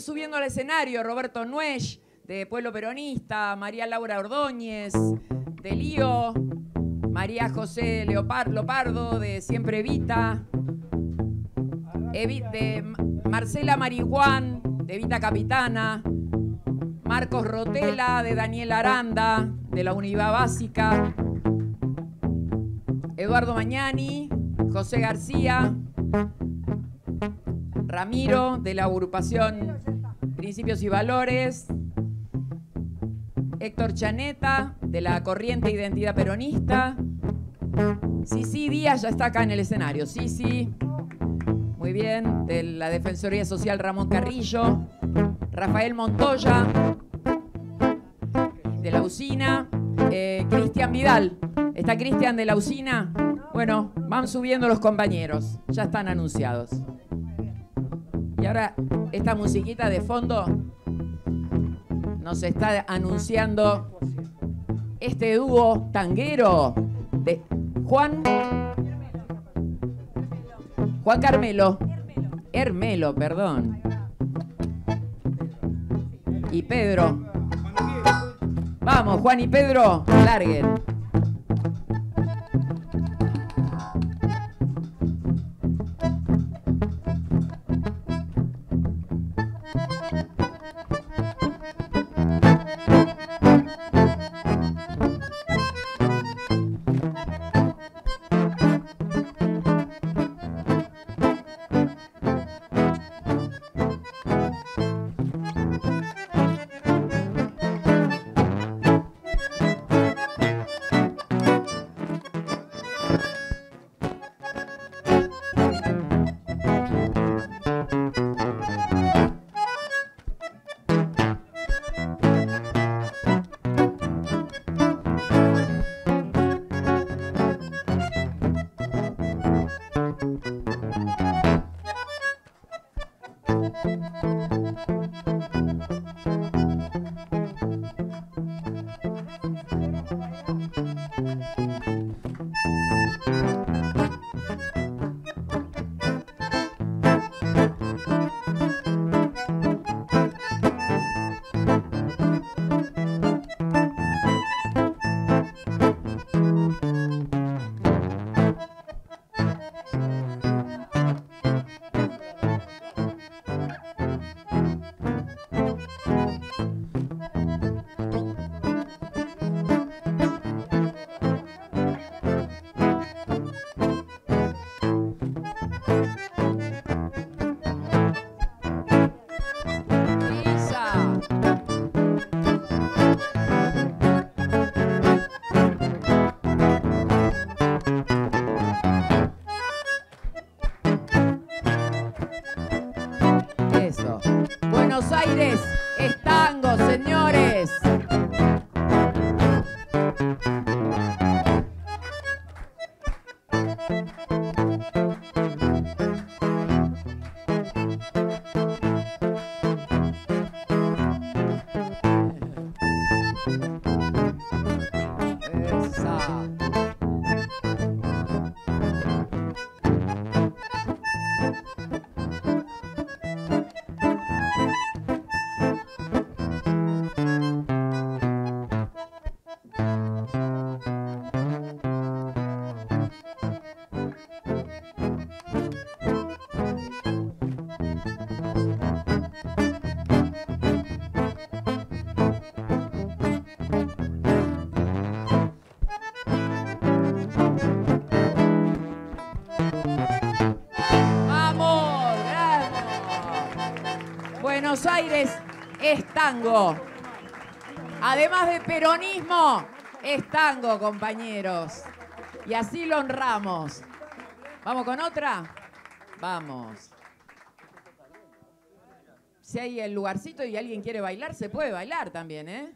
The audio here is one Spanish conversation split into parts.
subiendo al escenario Roberto Nuez, de Pueblo Peronista, María Laura Ordóñez, de Lío, María José Leopardo Lopardo, de Siempre Evita, Marcela Marihuán, de Vita Capitana, Marcos Rotela, de Daniel Aranda, de la Unidad Básica, Eduardo Mañani, José García, Ramiro, de la agrupación Principios y Valores, Héctor Chaneta, de la Corriente Identidad Peronista. Sisi Díaz ya está acá en el escenario. Sisi, muy bien, de la Defensoría Social Ramón Carrillo. Rafael Montoya, de la usina. Eh, Cristian Vidal, ¿está Cristian de la usina? Bueno, van subiendo los compañeros, ya están anunciados. Y ahora esta musiquita de fondo nos está anunciando este dúo tanguero de Juan Juan Carmelo Hermelo, perdón. Y Pedro. Vamos, Juan y Pedro, larguen. Aires es tango. Además de peronismo, es tango, compañeros. Y así lo honramos. ¿Vamos con otra? Vamos. Si hay el lugarcito y alguien quiere bailar, se puede bailar también, ¿eh?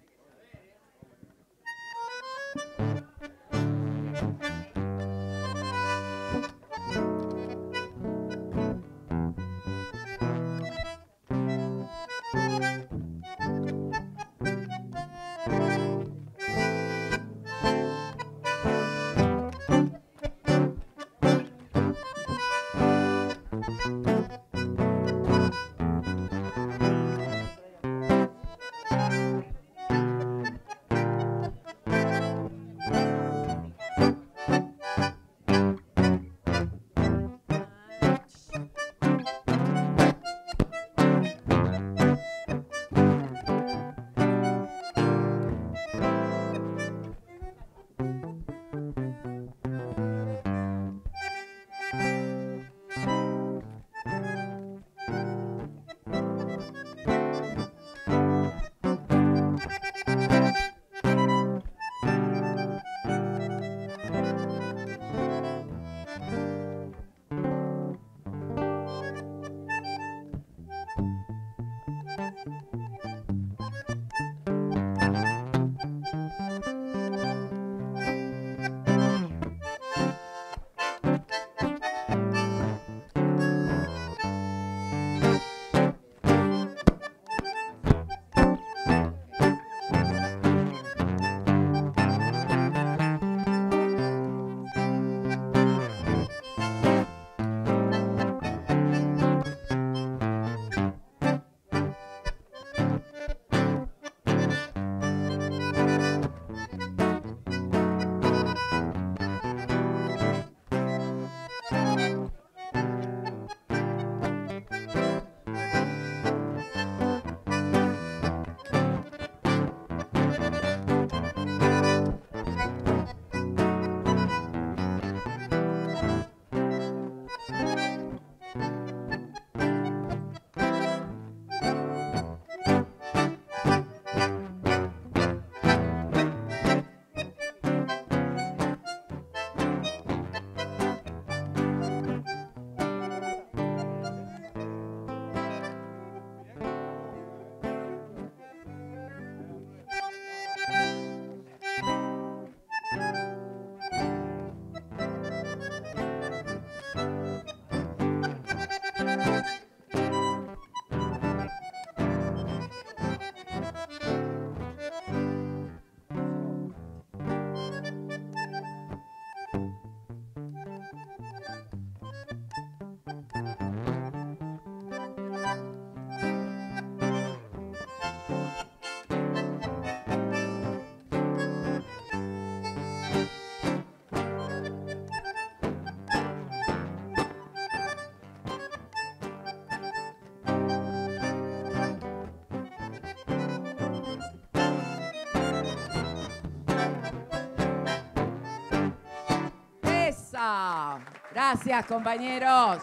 Gracias, compañeros.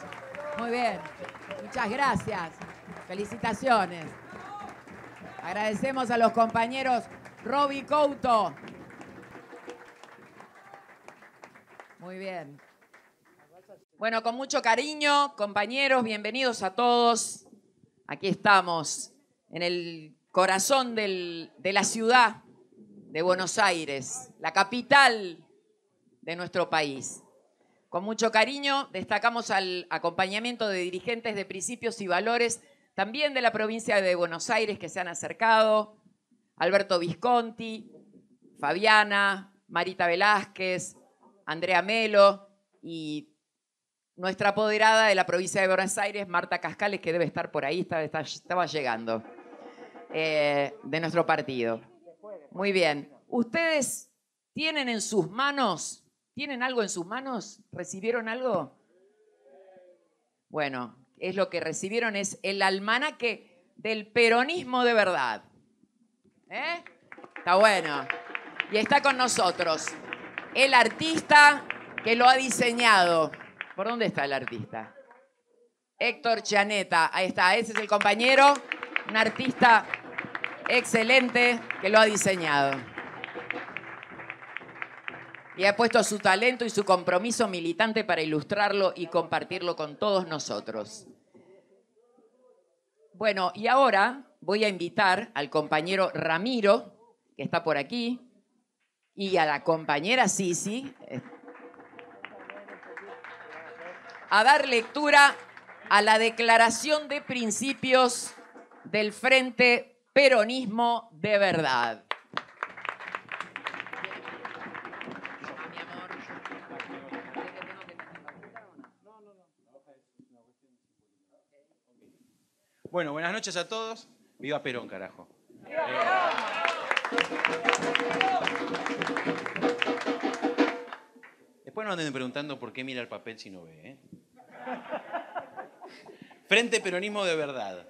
Muy bien. Muchas gracias. Felicitaciones. Agradecemos a los compañeros Roby Couto. Muy bien. Bueno, con mucho cariño, compañeros, bienvenidos a todos. Aquí estamos, en el corazón de la ciudad de Buenos Aires, la capital de nuestro país. Con mucho cariño destacamos al acompañamiento de dirigentes de principios y valores también de la provincia de Buenos Aires que se han acercado, Alberto Visconti, Fabiana, Marita Velázquez, Andrea Melo y nuestra apoderada de la provincia de Buenos Aires, Marta Cascales, que debe estar por ahí, estaba, llegando, eh, de nuestro partido. Muy bien, ustedes tienen en sus manos ¿Tienen algo en sus manos? ¿Recibieron algo? Bueno, es lo que recibieron, es el almanaque del peronismo de verdad. ¿Eh? Está bueno. Y está con nosotros el artista que lo ha diseñado. ¿Por dónde está el artista? Héctor Chaneta. Ahí está, ese es el compañero, un artista excelente que lo ha diseñado y ha puesto su talento y su compromiso militante para ilustrarlo y compartirlo con todos nosotros. Bueno, y ahora voy a invitar al compañero Ramiro, que está por aquí, y a la compañera Sisi, eh, a dar lectura a la declaración de principios del Frente Peronismo de Verdad. Bueno, buenas noches a todos. Viva Perón, carajo. ¡Viva eh. Perón! Después no anden preguntando por qué mira el papel si no ve. ¿eh? Frente Peronismo de Verdad,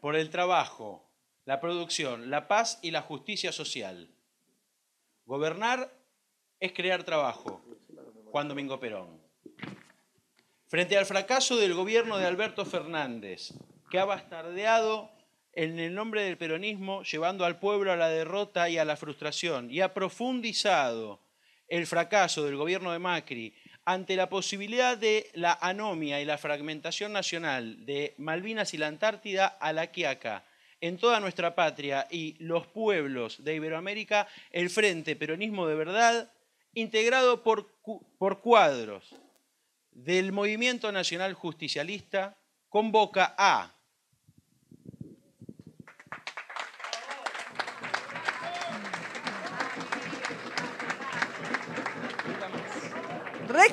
por el trabajo, la producción, la paz y la justicia social. Gobernar es crear trabajo. Juan Domingo Perón. Frente al fracaso del gobierno de Alberto Fernández, que ha bastardeado en el nombre del peronismo, llevando al pueblo a la derrota y a la frustración, y ha profundizado el fracaso del gobierno de Macri ante la posibilidad de la anomia y la fragmentación nacional de Malvinas y la Antártida a la Quiaca. En toda nuestra patria y los pueblos de Iberoamérica, el Frente Peronismo de Verdad, integrado por, por cuadros del Movimiento Nacional Justicialista, convoca a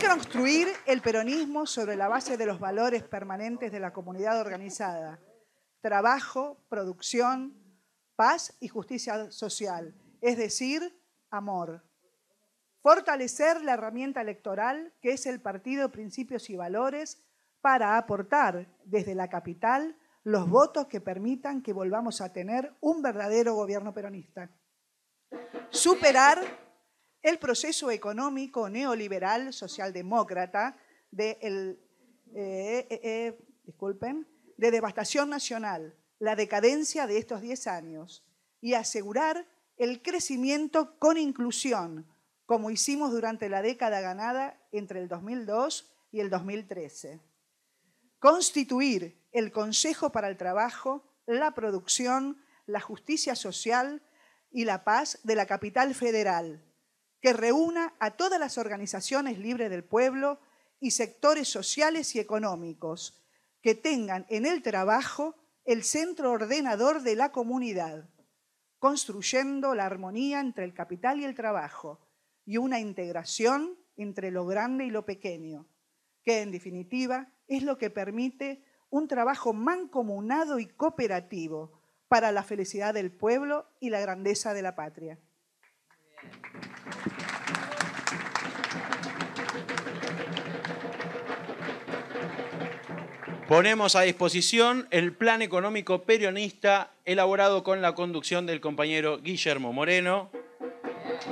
construir el peronismo sobre la base de los valores permanentes de la comunidad organizada, trabajo, producción, paz y justicia social, es decir, amor. Fortalecer la herramienta electoral que es el partido Principios y Valores para aportar desde la capital los votos que permitan que volvamos a tener un verdadero gobierno peronista. Superar el proceso económico neoliberal socialdemócrata de, eh, eh, eh, disculpen, de devastación nacional, la decadencia de estos 10 años y asegurar el crecimiento con inclusión, como hicimos durante la década ganada entre el 2002 y el 2013. Constituir el Consejo para el Trabajo, la Producción, la Justicia Social y la Paz de la Capital Federal, que reúna a todas las organizaciones libres del pueblo y sectores sociales y económicos que tengan en el trabajo el centro ordenador de la comunidad, construyendo la armonía entre el capital y el trabajo y una integración entre lo grande y lo pequeño, que en definitiva es lo que permite un trabajo mancomunado y cooperativo para la felicidad del pueblo y la grandeza de la patria. Ponemos a disposición el plan económico peronista elaborado con la conducción del compañero Guillermo Moreno,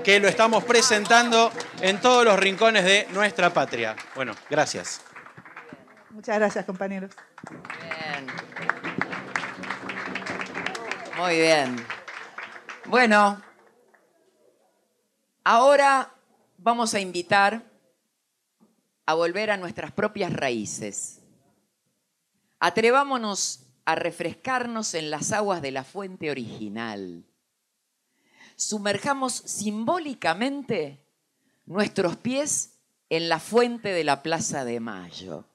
que lo estamos presentando en todos los rincones de nuestra patria. Bueno, gracias. Muchas gracias, compañeros. Muy bien. Bueno, Ahora vamos a invitar a volver a nuestras propias raíces. Atrevámonos a refrescarnos en las aguas de la fuente original. Sumerjamos simbólicamente nuestros pies en la fuente de la Plaza de Mayo,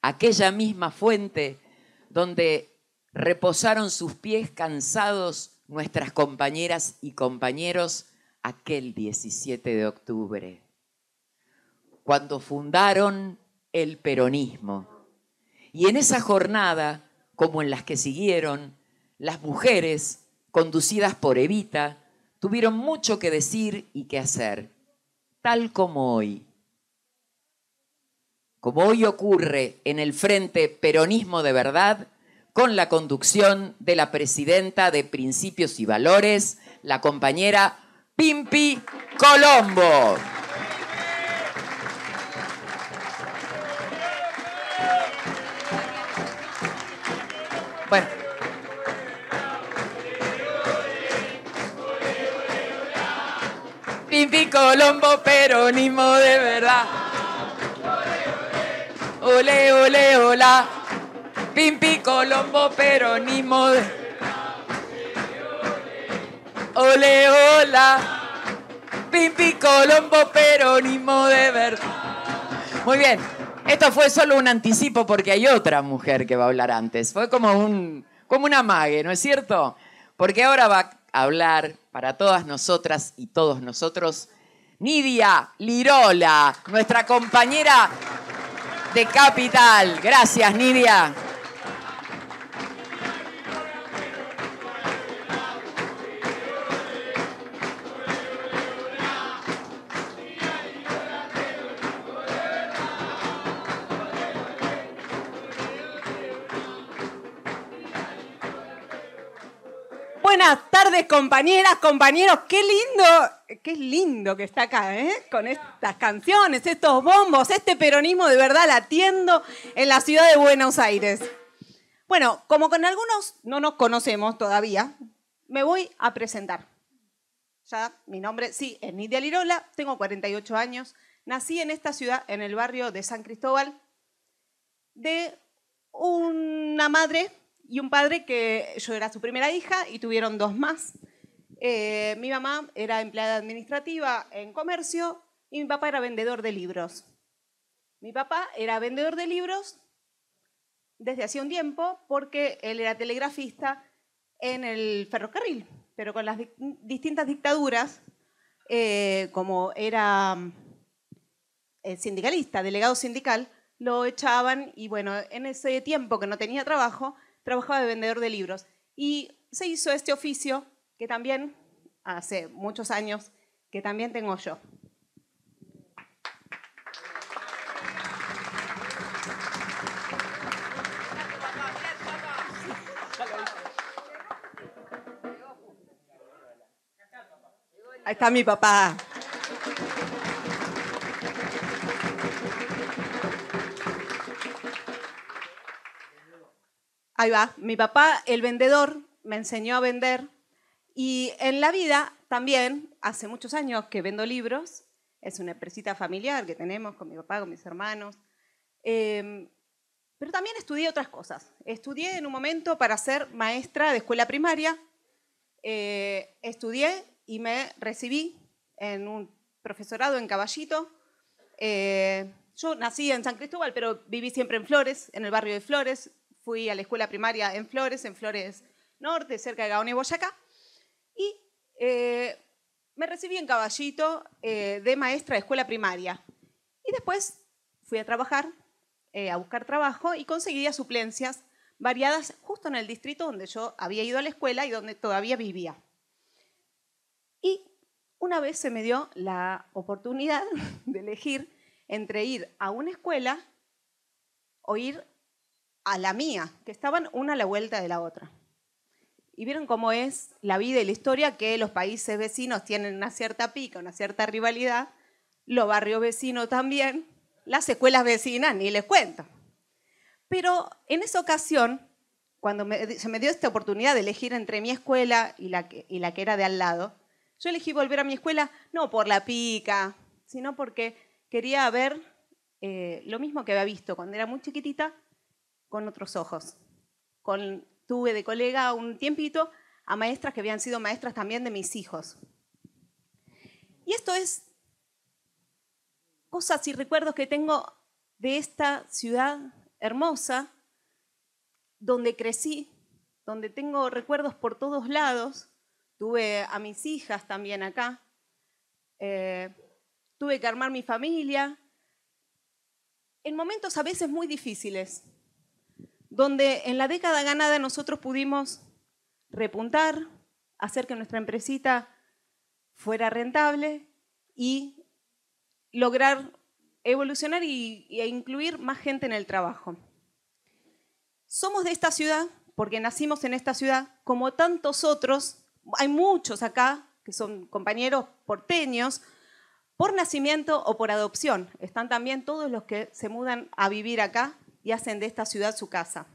aquella misma fuente donde reposaron sus pies cansados nuestras compañeras y compañeros aquel 17 de octubre, cuando fundaron el peronismo. Y en esa jornada, como en las que siguieron, las mujeres, conducidas por Evita, tuvieron mucho que decir y que hacer, tal como hoy. Como hoy ocurre en el Frente Peronismo de Verdad, con la conducción de la presidenta de Principios y Valores, la compañera Pimpi Colombo. Bueno. Pimpi Colombo, peronismo de verdad. Ole, ole, hola. Pimpi Colombo, peronismo de Ole, hola. Pimpi Colombo, peronismo de verdad. Muy bien. Esto fue solo un anticipo porque hay otra mujer que va a hablar antes. Fue como un como una mague, ¿no es cierto? Porque ahora va a hablar para todas nosotras y todos nosotros Nidia Lirola, nuestra compañera de Capital. Gracias, Nidia. Buenas tardes, compañeras, compañeros. Qué lindo, qué lindo que está acá, ¿eh? Con estas canciones, estos bombos, este peronismo de verdad latiendo en la ciudad de Buenos Aires. Bueno, como con algunos no nos conocemos todavía, me voy a presentar. Ya, mi nombre, sí, es Nidia Lirola, tengo 48 años, nací en esta ciudad, en el barrio de San Cristóbal, de una madre y un padre que yo era su primera hija y tuvieron dos más. Eh, mi mamá era empleada administrativa en comercio y mi papá era vendedor de libros. Mi papá era vendedor de libros desde hacía un tiempo porque él era telegrafista en el ferrocarril, pero con las distintas dictaduras, eh, como era eh, sindicalista, delegado sindical, lo echaban y bueno, en ese tiempo que no tenía trabajo, trabajaba de vendedor de libros. Y se hizo este oficio que también hace muchos años, que también tengo yo. Ahí está mi papá. Ahí va. Mi papá, el vendedor, me enseñó a vender. Y en la vida también, hace muchos años que vendo libros, es una empresita familiar que tenemos con mi papá, con mis hermanos. Em, pero también estudié otras cosas. Estudié en un momento para ser maestra de escuela primaria. Eh, estudié y me recibí en un profesorado en Caballito. Eh, yo nací en San Cristóbal, pero viví siempre en Flores, en el barrio de Flores fui a la escuela primaria en Flores, en Flores Norte, cerca de Gaone, y Boyacá, y eh, me recibí en Caballito eh, de maestra de escuela primaria. Y después fui a trabajar, eh, a buscar trabajo y conseguía suplencias variadas justo en el distrito donde yo había ido a la escuela y donde todavía vivía. Y una vez se me dio la oportunidad de elegir entre ir a una escuela o ir a la mía, que estaban una a la vuelta de la otra. Y vieron cómo es la vida y la historia que los países vecinos tienen una cierta pica, una cierta rivalidad, los barrios vecinos también, las escuelas vecinas, ni les cuento. Pero en esa ocasión, cuando se me dio esta oportunidad de elegir entre mi escuela y la, que, y la que era de al lado, yo elegí volver a mi escuela no por la pica, sino porque quería ver eh, lo mismo que había visto cuando era muy chiquitita, con otros ojos. tuve de colega un tiempito a maestras que habían sido maestras también de mis hijos. Y esto es cosas y recuerdos que tengo de esta ciudad hermosa, donde crecí, donde tengo recuerdos por todos lados. Tuve a mis hijas también acá. Eh, tuve que armar mi familia. En momentos a veces muy difíciles, donde en la década ganada nosotros pudimos repuntar, hacer que nuestra empresita fuera rentable y lograr evolucionar y, e incluir más gente en el trabajo. Somos de esta ciudad porque nacimos en esta ciudad, como tantos otros, hay muchos acá que son compañeros porteños, por nacimiento o por adopción. Están también todos los que se mudan a vivir acá y hacen de esta ciudad su casa.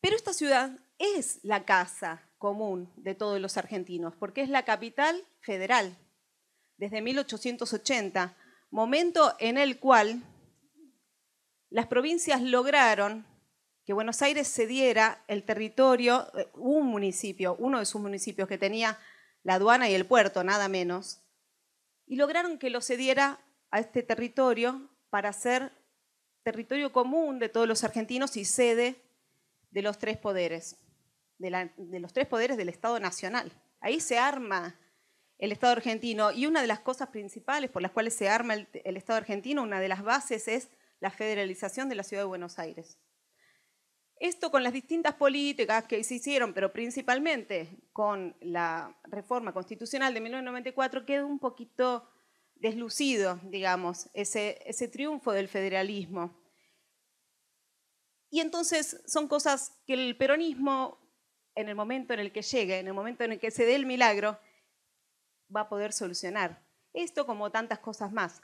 Pero esta ciudad es la casa común de todos los argentinos, porque es la capital federal desde 1880, momento en el cual las provincias lograron que Buenos Aires cediera el territorio, eh, un municipio, uno de sus municipios que tenía la aduana y el puerto, nada menos, y lograron que lo cediera a este territorio para hacer territorio común de todos los argentinos y sede de los tres poderes, de, los tres poderes del Estado Nacional. Ahí se arma el Estado argentino. Y una de las cosas principales por las cuales se arma el, Estado argentino, una de las bases es la federalización de la ciudad de Buenos Aires. Esto con las distintas políticas que se hicieron, pero principalmente con la reforma constitucional de 1994, queda un poquito deslucido, digamos, ese, triunfo del federalismo. Y entonces son cosas que el peronismo, en el momento en el que llegue, en el momento en el que se dé el milagro, va a poder solucionar. Esto como tantas cosas más.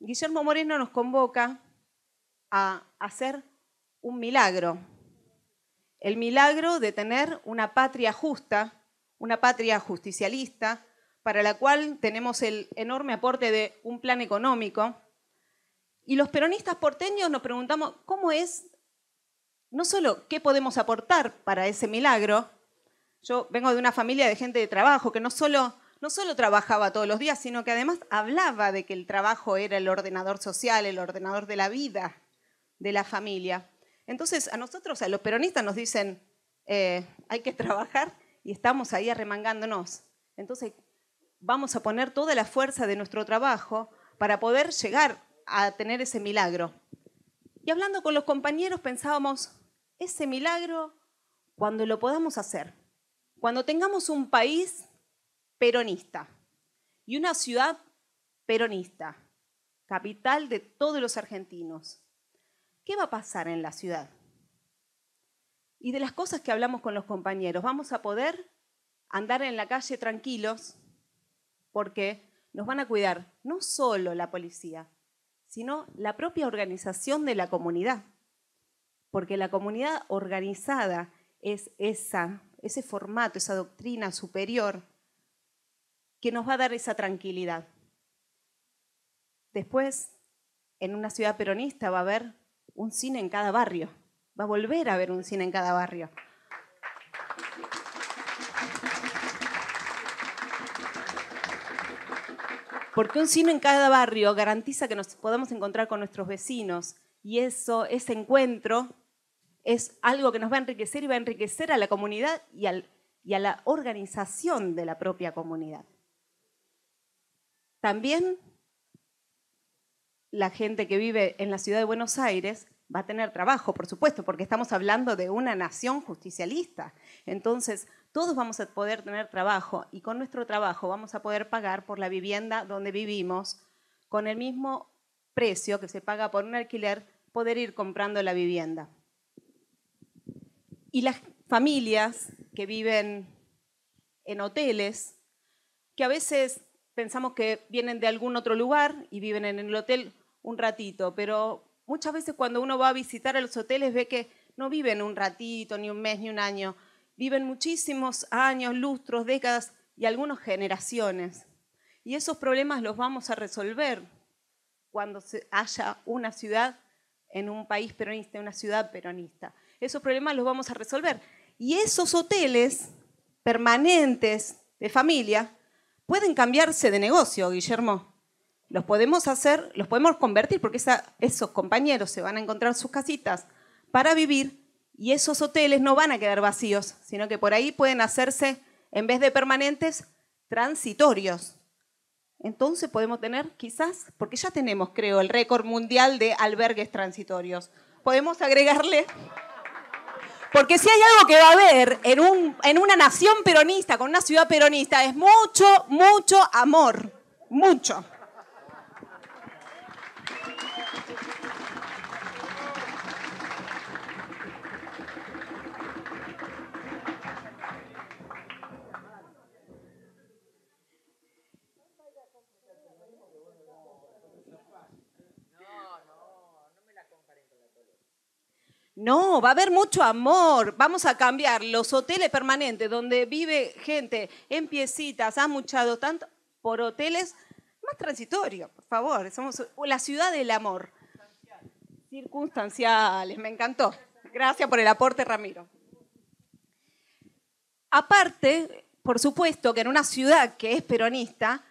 Guillermo Moreno nos convoca a hacer un milagro. El milagro de tener una patria justa, una patria justicialista, para la cual tenemos el enorme aporte de un plan económico. Y los peronistas porteños nos preguntamos cómo es, no solo qué podemos aportar para ese milagro, yo vengo de una familia de gente de trabajo que no solo, no trabajaba todos los días, sino que además hablaba de que el trabajo era el ordenador social, el ordenador de la vida de la familia. Entonces, a nosotros, a los peronistas, nos dicen, eh, hay que trabajar y estamos ahí arremangándonos. Entonces, vamos a poner toda la fuerza de nuestro trabajo para poder llegar a tener ese milagro. Y hablando con los compañeros pensábamos, ese milagro cuando lo podamos hacer, cuando tengamos un país peronista y una ciudad peronista, capital de todos los argentinos. ¿Qué va a pasar en la ciudad? Y de las cosas que hablamos con los compañeros, vamos a poder andar en la calle tranquilos, porque nos van a cuidar no solo la policía, sino la propia organización de la comunidad, porque la comunidad organizada es ese formato, esa doctrina superior que nos va a dar esa tranquilidad. Después, en una ciudad peronista va a haber un cine en cada barrio, va a volver a haber un cine en cada barrio. Porque un cine en cada barrio garantiza que nos podamos encontrar con nuestros vecinos y eso, ese encuentro es algo que nos va a enriquecer y va a enriquecer a la comunidad y a la organización de la propia comunidad. También la gente que vive en la ciudad de Buenos Aires va a tener trabajo, por supuesto, porque estamos hablando de una nación justicialista. Entonces, todos vamos a poder tener trabajo y con nuestro trabajo vamos a poder pagar por la vivienda donde vivimos con el mismo precio que se paga por un alquiler, poder ir comprando la vivienda. Y las familias que viven en hoteles, que a veces pensamos que vienen de algún otro lugar y viven en el hotel un ratito, pero Muchas veces cuando uno va a visitar a los hoteles ve que no viven un ratito, ni un mes, ni un año. Viven muchísimos años, lustros, décadas y algunas generaciones. Y esos problemas los vamos a resolver cuando haya una ciudad en un país peronista, una ciudad peronista. Esos problemas los vamos a resolver. Y esos hoteles permanentes de familia pueden cambiarse de negocio, Guillermo. Los podemos hacer, los podemos convertir porque esos compañeros se van a encontrar sus casitas para vivir y esos hoteles no van a quedar vacíos, sino que por ahí pueden hacerse, en vez de permanentes, transitorios. Entonces podemos tener quizás, porque ya tenemos creo el récord mundial de albergues transitorios, podemos agregarle... Porque si hay algo que va a haber en, una nación peronista, con una ciudad peronista, es mucho, mucho amor. Mucho. No, va a haber mucho amor. Vamos a cambiar los hoteles permanentes donde vive gente en piecitas, ha muchado tanto, por hoteles más transitorios, por favor. Somos la ciudad del amor. Circunstanciales, me encantó. Gracias por el aporte, Ramiro. Aparte, por supuesto que en una ciudad que es peronista,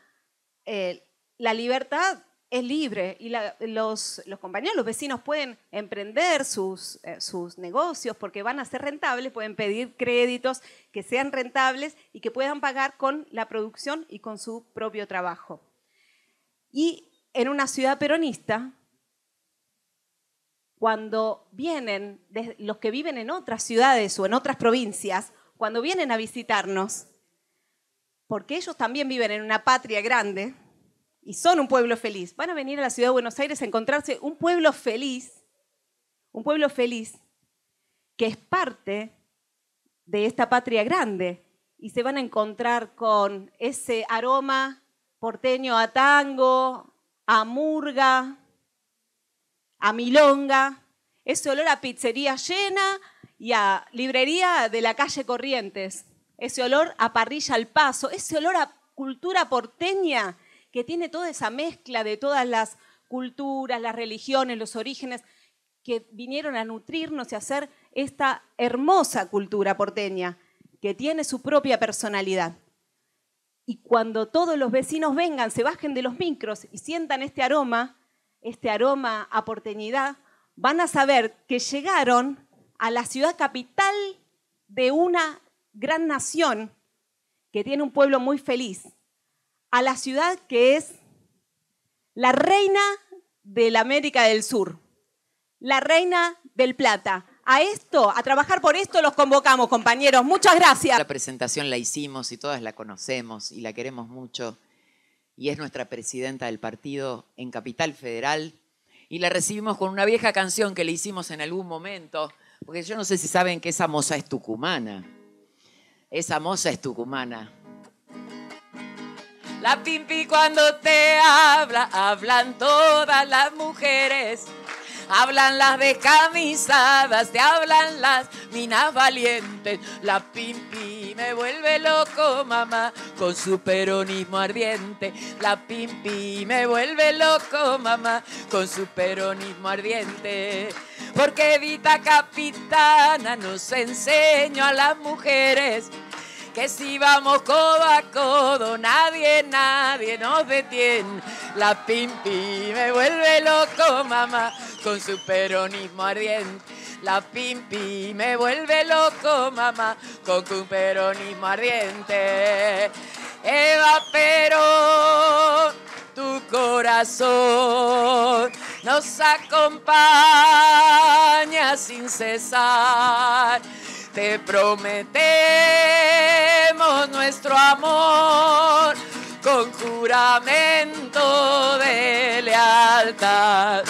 eh, la libertad es libre y los, compañeros, los vecinos pueden emprender sus, eh, sus, negocios porque van a ser rentables, pueden pedir créditos que sean rentables y que puedan pagar con la producción y con su propio trabajo. Y en una ciudad peronista, cuando vienen los que viven en otras ciudades o en otras provincias, cuando vienen a visitarnos, porque ellos también viven en una patria grande, y son un pueblo feliz, van a venir a la ciudad de Buenos Aires a encontrarse un pueblo feliz, un pueblo feliz que es parte de esta patria grande y se van a encontrar con ese aroma porteño a tango, a murga, a milonga, ese olor a pizzería llena y a librería de la calle Corrientes, ese olor a parrilla al paso, ese olor a cultura porteña que tiene toda esa mezcla de todas las culturas, las religiones, los orígenes que vinieron a nutrirnos y a hacer esta hermosa cultura porteña que tiene su propia personalidad. Y cuando todos los vecinos vengan, se bajen de los micros y sientan este aroma, este aroma a porteñidad, van a saber que llegaron a la ciudad capital de una gran nación que tiene un pueblo muy feliz, a la ciudad que es la reina de la América del Sur, la reina del Plata. A esto, a trabajar por esto los convocamos, compañeros. Muchas gracias. La presentación la hicimos y todas la conocemos y la queremos mucho. Y es nuestra presidenta del partido en Capital Federal. Y la recibimos con una vieja canción que le hicimos en algún momento, porque yo no sé si saben que esa moza es tucumana. Esa moza es tucumana. La pimpi cuando te habla, hablan todas las mujeres. Hablan las descamisadas, te hablan las minas valientes. La pimpi me vuelve loco, mamá, con su peronismo ardiente. La pimpi me vuelve loco, mamá, con su peronismo ardiente. Porque Vita Capitana nos enseñó a las mujeres que si vamos codo a codo, nadie, nadie nos detiene. La pimpi me vuelve loco, mamá, con su peronismo ardiente. La pimpi me vuelve loco, mamá, con su peronismo ardiente. Eva Perón, tu corazón nos acompaña sin cesar. Te prometemos nuestro amor con juramento de lealtad.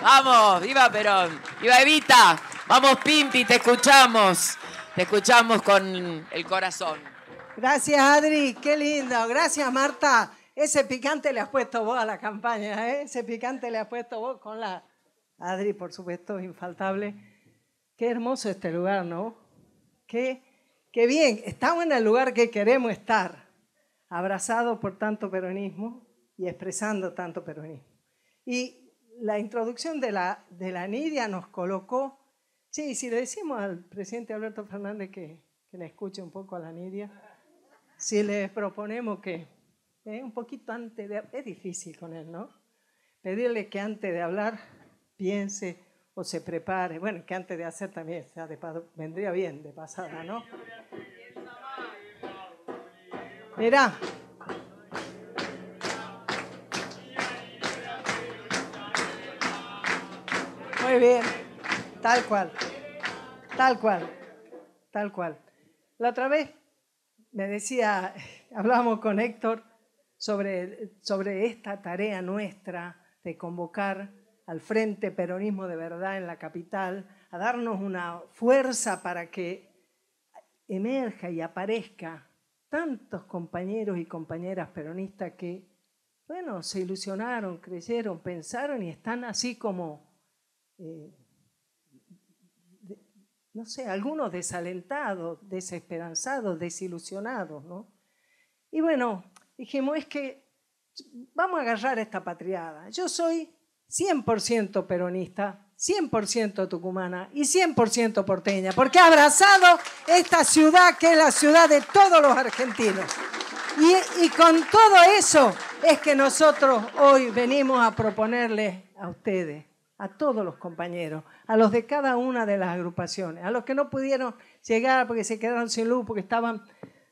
Vamos, viva Perón, viva Evita, vamos Pimpi, te escuchamos, te escuchamos con el corazón. Gracias Adri, qué lindo, gracias Marta. Ese picante le has puesto vos a la campaña, ¿eh? ese picante le has puesto vos con la Adri, por supuesto, infaltable. Qué hermoso este lugar, ¿no? Qué, qué bien, estamos en el lugar que queremos estar, abrazados por tanto peronismo y expresando tanto peronismo. Y la introducción de la, de la Nidia nos colocó, sí, si le decimos al presidente Alberto Fernández que, que le escuche un poco a la Nidia, si le proponemos que eh, un poquito antes de... Es difícil con él, ¿no? Pedirle que antes de hablar piense o se prepare, bueno, que antes de hacer también, vendría bien de pasada, ¿no? mira Muy bien, tal cual, tal cual, tal cual. La otra vez me decía, hablábamos con Héctor sobre, sobre esta tarea nuestra de convocar al Frente Peronismo de Verdad en la capital, a darnos una fuerza para que emerja y aparezca tantos compañeros y compañeras peronistas que, bueno, se ilusionaron, creyeron, pensaron y están así como, eh, no sé, algunos desalentados, desesperanzados, desilusionados, ¿no? Y bueno, dijimos, es que vamos a agarrar esta patriada. Yo soy 100% peronista, 100% tucumana y 100% porteña, porque ha abrazado esta ciudad que es la ciudad de todos los argentinos. Y, con todo eso es que nosotros hoy venimos a proponerles a ustedes, a todos los compañeros, a los de cada una de las agrupaciones, a los que no pudieron llegar porque se quedaron sin luz, porque estaban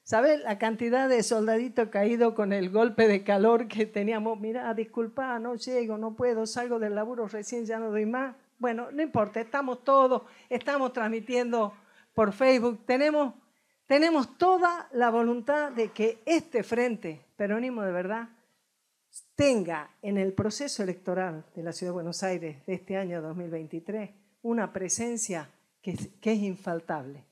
¿Sabe la cantidad de soldaditos caído con el golpe de calor que teníamos? Mira, ah, disculpa, no llego, no puedo, salgo del laburo recién, ya no doy más. Bueno, no importa, estamos todos, estamos transmitiendo por Facebook, tenemos, toda la voluntad de que este frente peronismo de verdad tenga en el proceso electoral de la Ciudad de Buenos Aires de este año 2023 una presencia que es infaltable.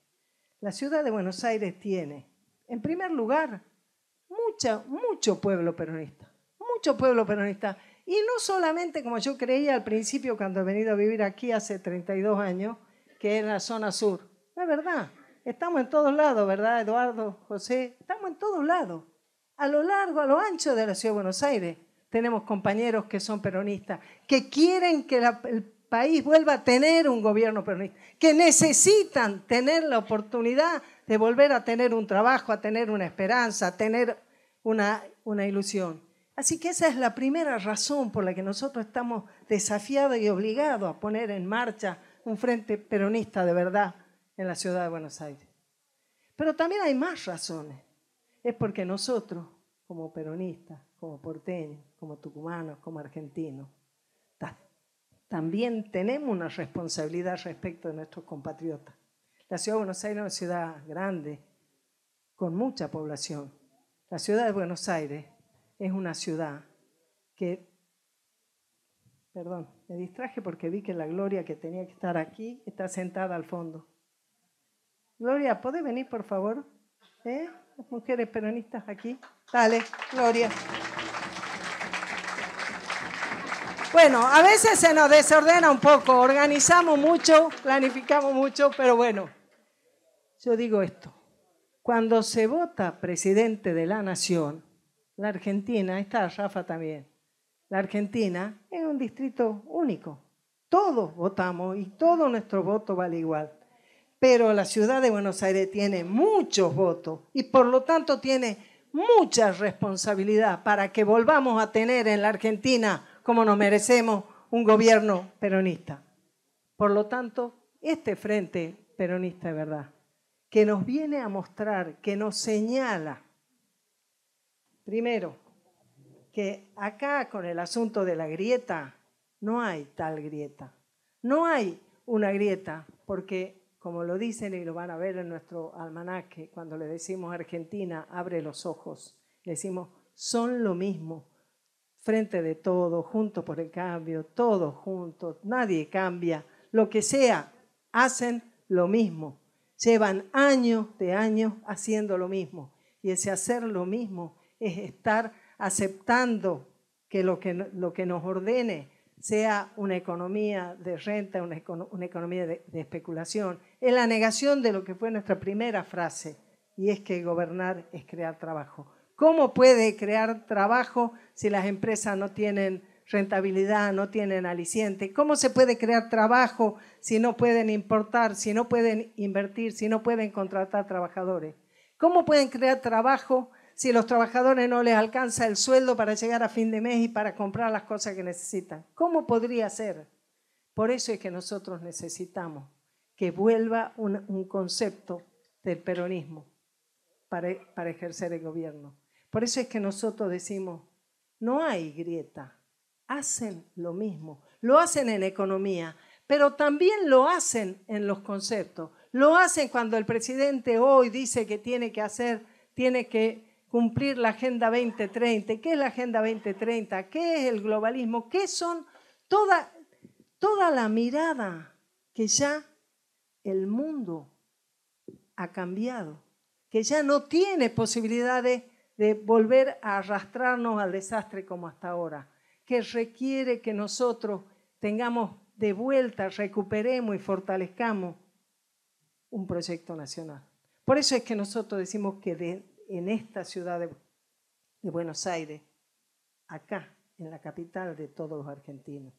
La Ciudad de Buenos Aires tiene en primer lugar, mucha, mucho pueblo peronista, mucho pueblo peronista. Y no solamente como yo creía al principio cuando he venido a vivir aquí hace 32 años, que es la zona sur. Es verdad, estamos en todos lados, ¿verdad, Eduardo, José? Estamos en todos lados. A lo largo, a lo ancho de la ciudad de Buenos Aires, tenemos compañeros que son peronistas, que quieren que el país vuelva a tener un gobierno peronista, que necesitan tener la oportunidad de volver a tener un trabajo, a tener una esperanza, a tener una, una ilusión. Así que esa es la primera razón por la que nosotros estamos desafiados y obligados a poner en marcha un frente peronista de verdad en la ciudad de Buenos Aires. Pero también hay más razones. Es porque nosotros, como peronistas, como porteños, como tucumanos, como argentinos, también tenemos una responsabilidad respecto de nuestros compatriotas. La ciudad de Buenos Aires es una ciudad grande, con mucha población. La ciudad de Buenos Aires es una ciudad que, perdón, me distraje porque vi que la Gloria que tenía que estar aquí está sentada al fondo. Gloria, ¿puede venir por favor? ¿Eh? Las mujeres peronistas aquí. Dale, Gloria. Bueno, a veces se nos desordena un poco, organizamos mucho, planificamos mucho, pero bueno. Yo digo esto, cuando se vota presidente de la nación, la Argentina, está Rafa también, la Argentina es un distrito único. Todos votamos y todo nuestro voto vale igual. Pero la ciudad de Buenos Aires tiene muchos votos y por lo tanto tiene mucha responsabilidad para que volvamos a tener en la Argentina, como nos merecemos, un gobierno peronista. Por lo tanto, este frente peronista es verdad que nos viene a mostrar, que nos señala, primero, que acá con el asunto de la grieta, no hay tal grieta. No hay una grieta, porque como lo dicen y lo van a ver en nuestro almanaque, cuando le decimos a Argentina, abre los ojos, le decimos, son lo mismo, frente de todo, juntos por el cambio, todos juntos, nadie cambia, lo que sea, hacen lo mismo. Llevan años de años haciendo lo mismo. Y ese hacer lo mismo es estar aceptando que lo que, lo que nos ordene sea una economía de renta, una, economía de especulación. Es la negación de lo que fue nuestra primera frase, y es que gobernar es crear trabajo. ¿Cómo puede crear trabajo si las empresas no tienen rentabilidad, no tienen aliciente. ¿Cómo se puede crear trabajo si no pueden importar, si no pueden invertir, si no pueden contratar trabajadores? ¿Cómo pueden crear trabajo si los trabajadores no les alcanza el sueldo para llegar a fin de mes y para comprar las cosas que necesitan? ¿Cómo podría ser? Por eso es que nosotros necesitamos que vuelva un, concepto del peronismo para ejercer el gobierno. Por eso es que nosotros decimos, no hay grieta hacen lo mismo. Lo hacen en economía, pero también lo hacen en los conceptos. Lo hacen cuando el presidente hoy dice que tiene que hacer, tiene que cumplir la Agenda 2030. ¿Qué es la Agenda 2030? ¿Qué es el globalismo? ¿Qué son toda, toda la mirada que ya el mundo ha cambiado? Que ya no tiene posibilidades de volver a arrastrarnos al desastre como hasta ahora que requiere que nosotros tengamos de vuelta, recuperemos y fortalezcamos un proyecto nacional. Por eso es que nosotros decimos que en esta ciudad de, Buenos Aires, acá, en la capital de todos los argentinos,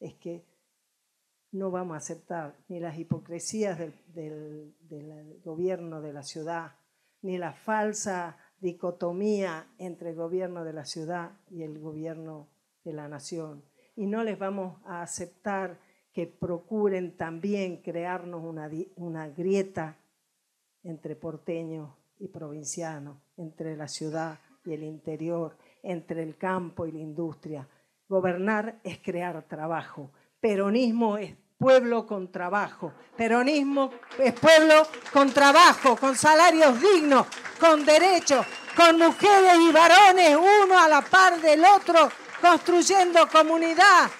es que no vamos a aceptar ni las hipocresías del, gobierno de la ciudad, ni la falsa dicotomía entre el gobierno de la ciudad y el gobierno de la nación y no les vamos a aceptar que procuren también crearnos una, grieta entre porteños y provincianos, entre la ciudad y el interior, entre el campo y la industria. Gobernar es crear trabajo. Peronismo es pueblo con trabajo. Peronismo es pueblo con trabajo, con salarios dignos, con derechos, con mujeres y varones, uno a la par del otro, construyendo comunidad.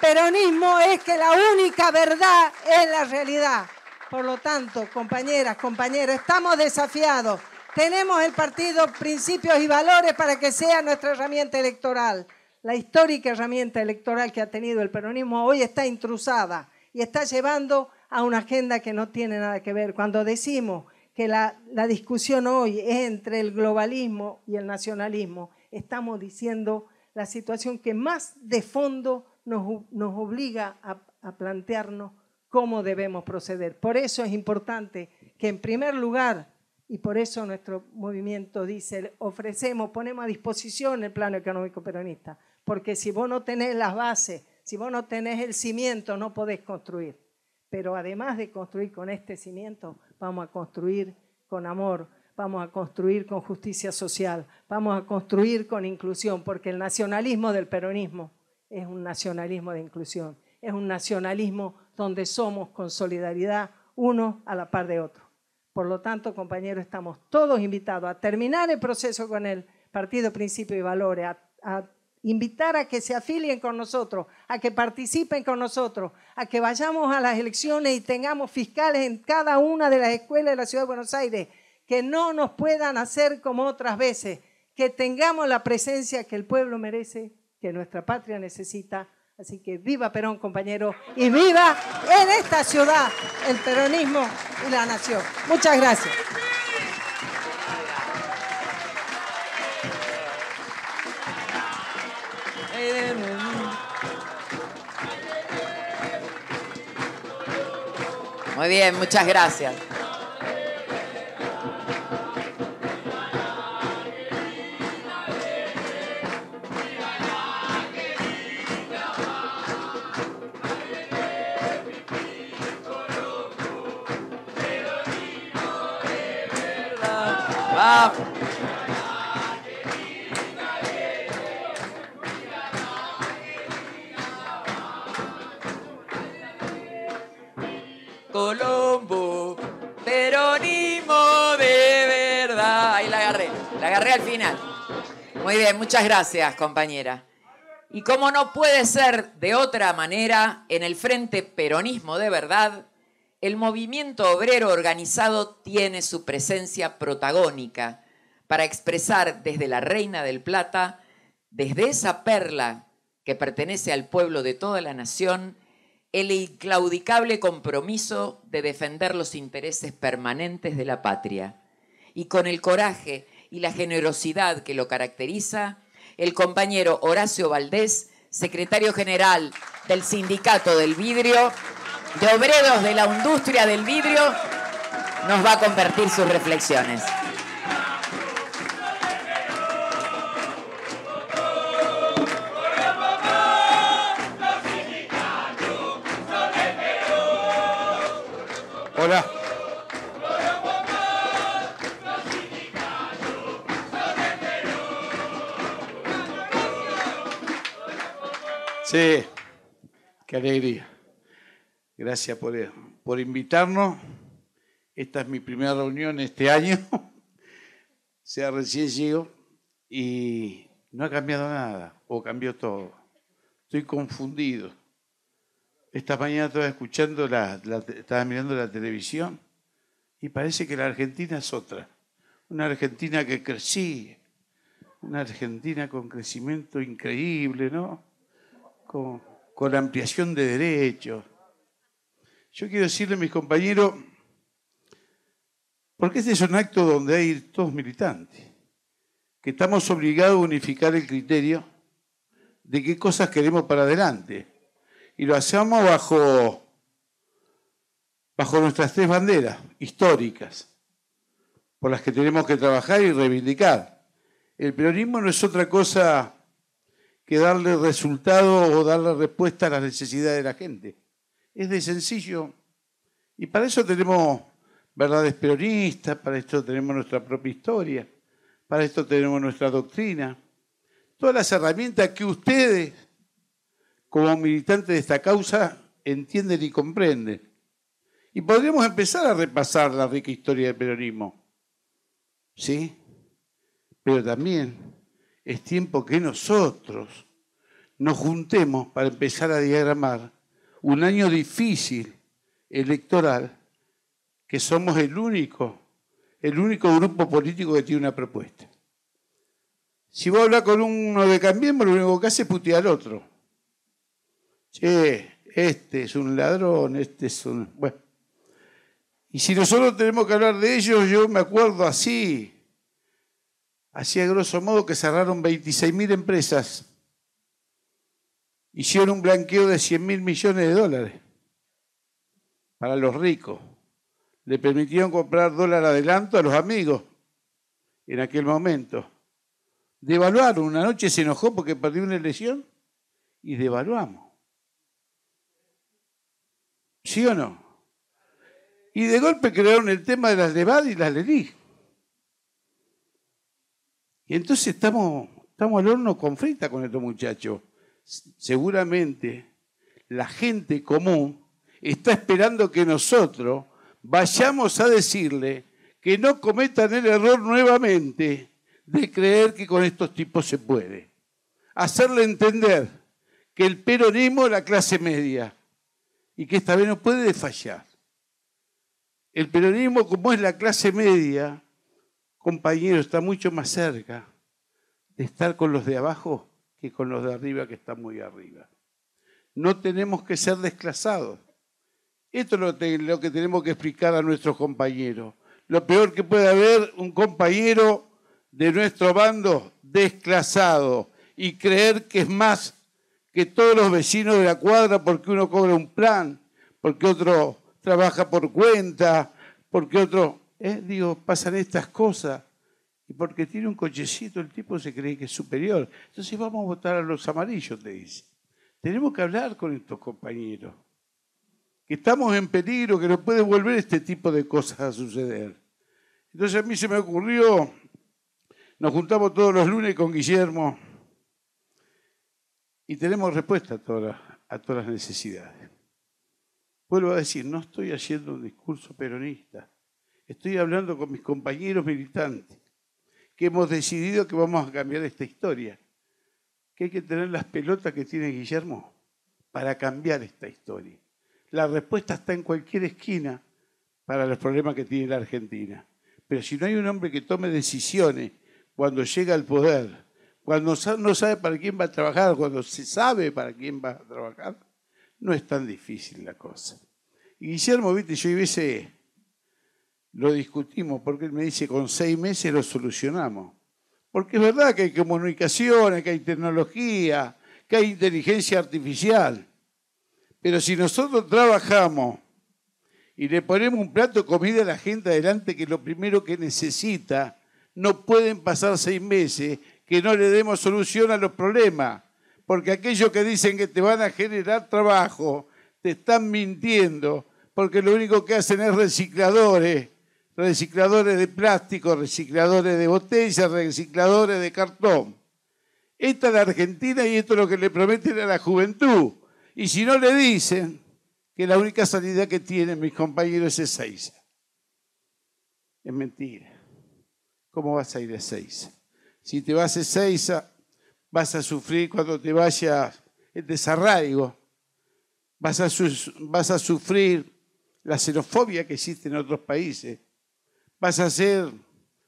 Peronismo es que la única verdad es la realidad. Por lo tanto, compañeras, compañeros, estamos desafiados. Tenemos el partido Principios y Valores para que sea nuestra herramienta electoral. La histórica herramienta electoral que ha tenido el peronismo hoy está intrusada y está llevando a una agenda que no tiene nada que ver. Cuando decimos que la, la, discusión hoy es entre el globalismo y el nacionalismo, estamos diciendo la situación que más de fondo nos, obliga a, a plantearnos cómo debemos proceder. Por eso es importante que en primer lugar, y por eso nuestro movimiento dice, ofrecemos, ponemos a disposición el plano económico peronista, porque si vos no tenés las bases, si vos no tenés el cimiento, no podés construir. Pero además de construir con este cimiento, vamos a construir con amor, vamos a construir con justicia social, vamos a construir con inclusión, porque el nacionalismo del peronismo es un nacionalismo de inclusión, es un nacionalismo donde somos con solidaridad uno a la par de otro. Por lo tanto, compañeros, estamos todos invitados a terminar el proceso con el Partido Principio y Valores, a, a invitar a que se afilien con nosotros, a que participen con nosotros, a que vayamos a las elecciones y tengamos fiscales en cada una de las escuelas de la Ciudad de Buenos Aires, que no nos puedan hacer como otras veces, que tengamos la presencia que el pueblo merece, que nuestra patria necesita. Así que viva Perón, compañero y viva en esta ciudad el peronismo y la nación. Muchas gracias. Muy bien, muchas gracias. Muchas gracias, compañera. Y como no puede ser de otra manera, en el Frente Peronismo de Verdad, el movimiento obrero organizado tiene su presencia protagónica para expresar desde la Reina del Plata, desde esa perla que pertenece al pueblo de toda la nación, el inclaudicable compromiso de defender los intereses permanentes de la patria y con el coraje y la generosidad que lo caracteriza, el compañero Horacio Valdés, secretario general del Sindicato del Vidrio, de Obreros de la Industria del Vidrio, nos va a compartir sus reflexiones. Hola. Sí, qué alegría. Gracias por, eh, por invitarnos. Esta es mi primera reunión este año. o sea, recién llego y no ha cambiado nada, o cambió todo. Estoy confundido. Esta mañana estaba escuchando, la, estaba mirando la televisión y parece que la Argentina es otra. Una Argentina que crecí. una Argentina con crecimiento increíble, ¿no? con, ampliación de derechos. Yo quiero decirle a mis compañeros, porque este es un acto donde hay todos militantes, que estamos obligados a unificar el criterio de qué cosas queremos para adelante. Y lo hacemos bajo, bajo nuestras tres banderas históricas, por las que tenemos que trabajar y reivindicar. El peronismo no es otra cosa que darle resultado o darle respuesta a las necesidades de la gente. Es de sencillo. Y para eso tenemos verdades peronistas, para esto tenemos nuestra propia historia, para esto tenemos nuestra doctrina. Todas las herramientas que ustedes, como militantes de esta causa, entienden y comprenden. Y podríamos empezar a repasar la rica historia del peronismo. ¿Sí? Pero también es tiempo que nosotros nos juntemos para empezar a diagramar un año difícil electoral, que somos el único, el único grupo político que tiene una propuesta. Si vos hablas con uno de Cambiemos, lo único que hace es putear al otro. Che, este es un ladrón, este es un... Bueno. Y si nosotros tenemos que hablar de ellos, yo me acuerdo así, Hacía grosso modo que cerraron mil empresas. Hicieron un blanqueo de mil millones de dólares para los ricos. Le permitieron comprar dólar adelanto a los amigos en aquel momento. Devaluaron. Una noche se enojó porque perdió una elección y devaluamos. ¿Sí o no? Y de golpe crearon el tema de las levadas y las Lelí. Y entonces estamos, estamos al horno con frita con estos muchachos. Seguramente la gente común está esperando que nosotros vayamos a decirle que no cometan el error nuevamente de creer que con estos tipos se puede. Hacerle entender que el peronismo es la clase media y que esta vez no puede fallar. El peronismo, como es la clase media, compañero está mucho más cerca de estar con los de abajo que con los de arriba que están muy arriba. No tenemos que ser desclasados. Esto es lo, que tenemos que explicar a nuestros compañeros. Lo peor que puede haber un compañero de nuestro bando desclasado y creer que es más que todos los vecinos de la cuadra porque uno cobra un plan, porque otro trabaja por cuenta, porque otro... ¿eh? digo, pasan estas cosas. Y porque tiene un cochecito, el tipo se cree que es superior. Entonces vamos a votar a los amarillos, le dice. Tenemos que hablar con estos compañeros. Que estamos en peligro, que no puede volver este tipo de cosas a suceder. Entonces a mí se me ocurrió, nos juntamos todos los lunes con Guillermo y tenemos respuesta a todas las necesidades. Vuelvo a decir, no estoy haciendo un discurso peronista estoy hablando con mis compañeros militantes, que hemos decidido que vamos a cambiar esta historia, que hay que tener las pelotas que tiene Guillermo para cambiar esta historia. La respuesta está en cualquier esquina para los problemas que tiene la Argentina. Pero si no hay un hombre que tome decisiones cuando llega al poder, cuando no sabe para quién va a trabajar, cuando se sabe para quién va a trabajar, no es tan difícil la cosa. Y Guillermo, viste, yo hubiese lo discutimos porque él me dice, con seis meses lo solucionamos. Porque es verdad que hay comunicaciones, que hay tecnología, que hay inteligencia artificial. Pero si nosotros trabajamos y le ponemos un plato de comida a la gente adelante, que lo primero que necesita, no pueden pasar seis meses que no le demos solución a los problemas. Porque aquellos que dicen que te van a generar trabajo, te están mintiendo, porque lo único que hacen es recicladores recicladores de plástico, recicladores de botellas, recicladores de cartón. Esta es la Argentina y esto es lo que le prometen a la juventud. Y si no le dicen que la única salida que tienen mis compañeros es Ezeiza. Es mentira. ¿Cómo vas a ir a Ezeiza? Si te vas a Ezeiza, vas a sufrir cuando te vayas el desarraigo. vas a sufrir la xenofobia que existe en otros países vas a ser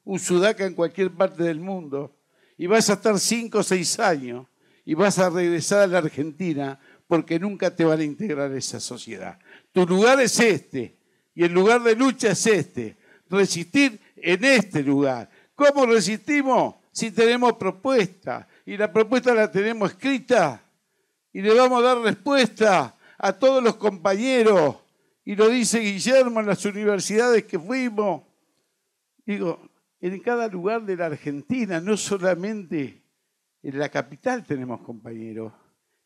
un sudaca en cualquier parte del mundo y vas a estar cinco o seis años y vas a regresar a la Argentina porque nunca te van a integrar a esa sociedad. Tu lugar es este y el lugar de lucha es este. Resistir en este lugar. ¿Cómo resistimos? Si tenemos propuesta y la propuesta la tenemos escrita y le vamos a dar respuesta a todos los compañeros y lo dice Guillermo en las universidades que fuimos Digo, en cada lugar de la Argentina, no solamente en la capital tenemos compañeros,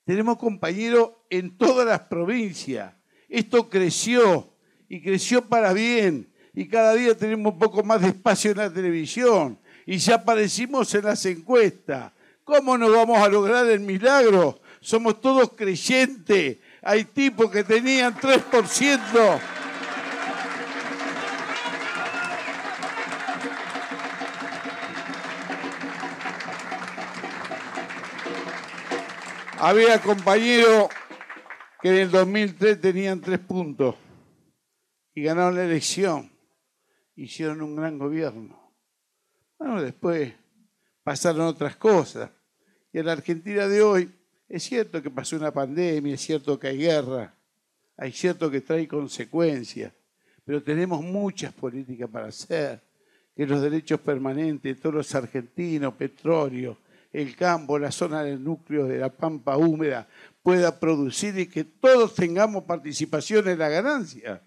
tenemos compañeros en todas las provincias. Esto creció y creció para bien y cada día tenemos un poco más de espacio en la televisión y ya aparecimos en las encuestas. ¿Cómo nos vamos a lograr el milagro? Somos todos creyentes. Hay tipos que tenían 3% Había compañeros que en el 2003 tenían tres puntos y ganaron la elección. Hicieron un gran gobierno. Bueno, después pasaron otras cosas. Y en la Argentina de hoy es cierto que pasó una pandemia, es cierto que hay guerra, hay cierto que trae consecuencias, pero tenemos muchas políticas para hacer, que los derechos permanentes de todos los argentinos, petróleo, el campo, la zona del núcleo de la pampa húmeda pueda producir y que todos tengamos participación en la ganancia.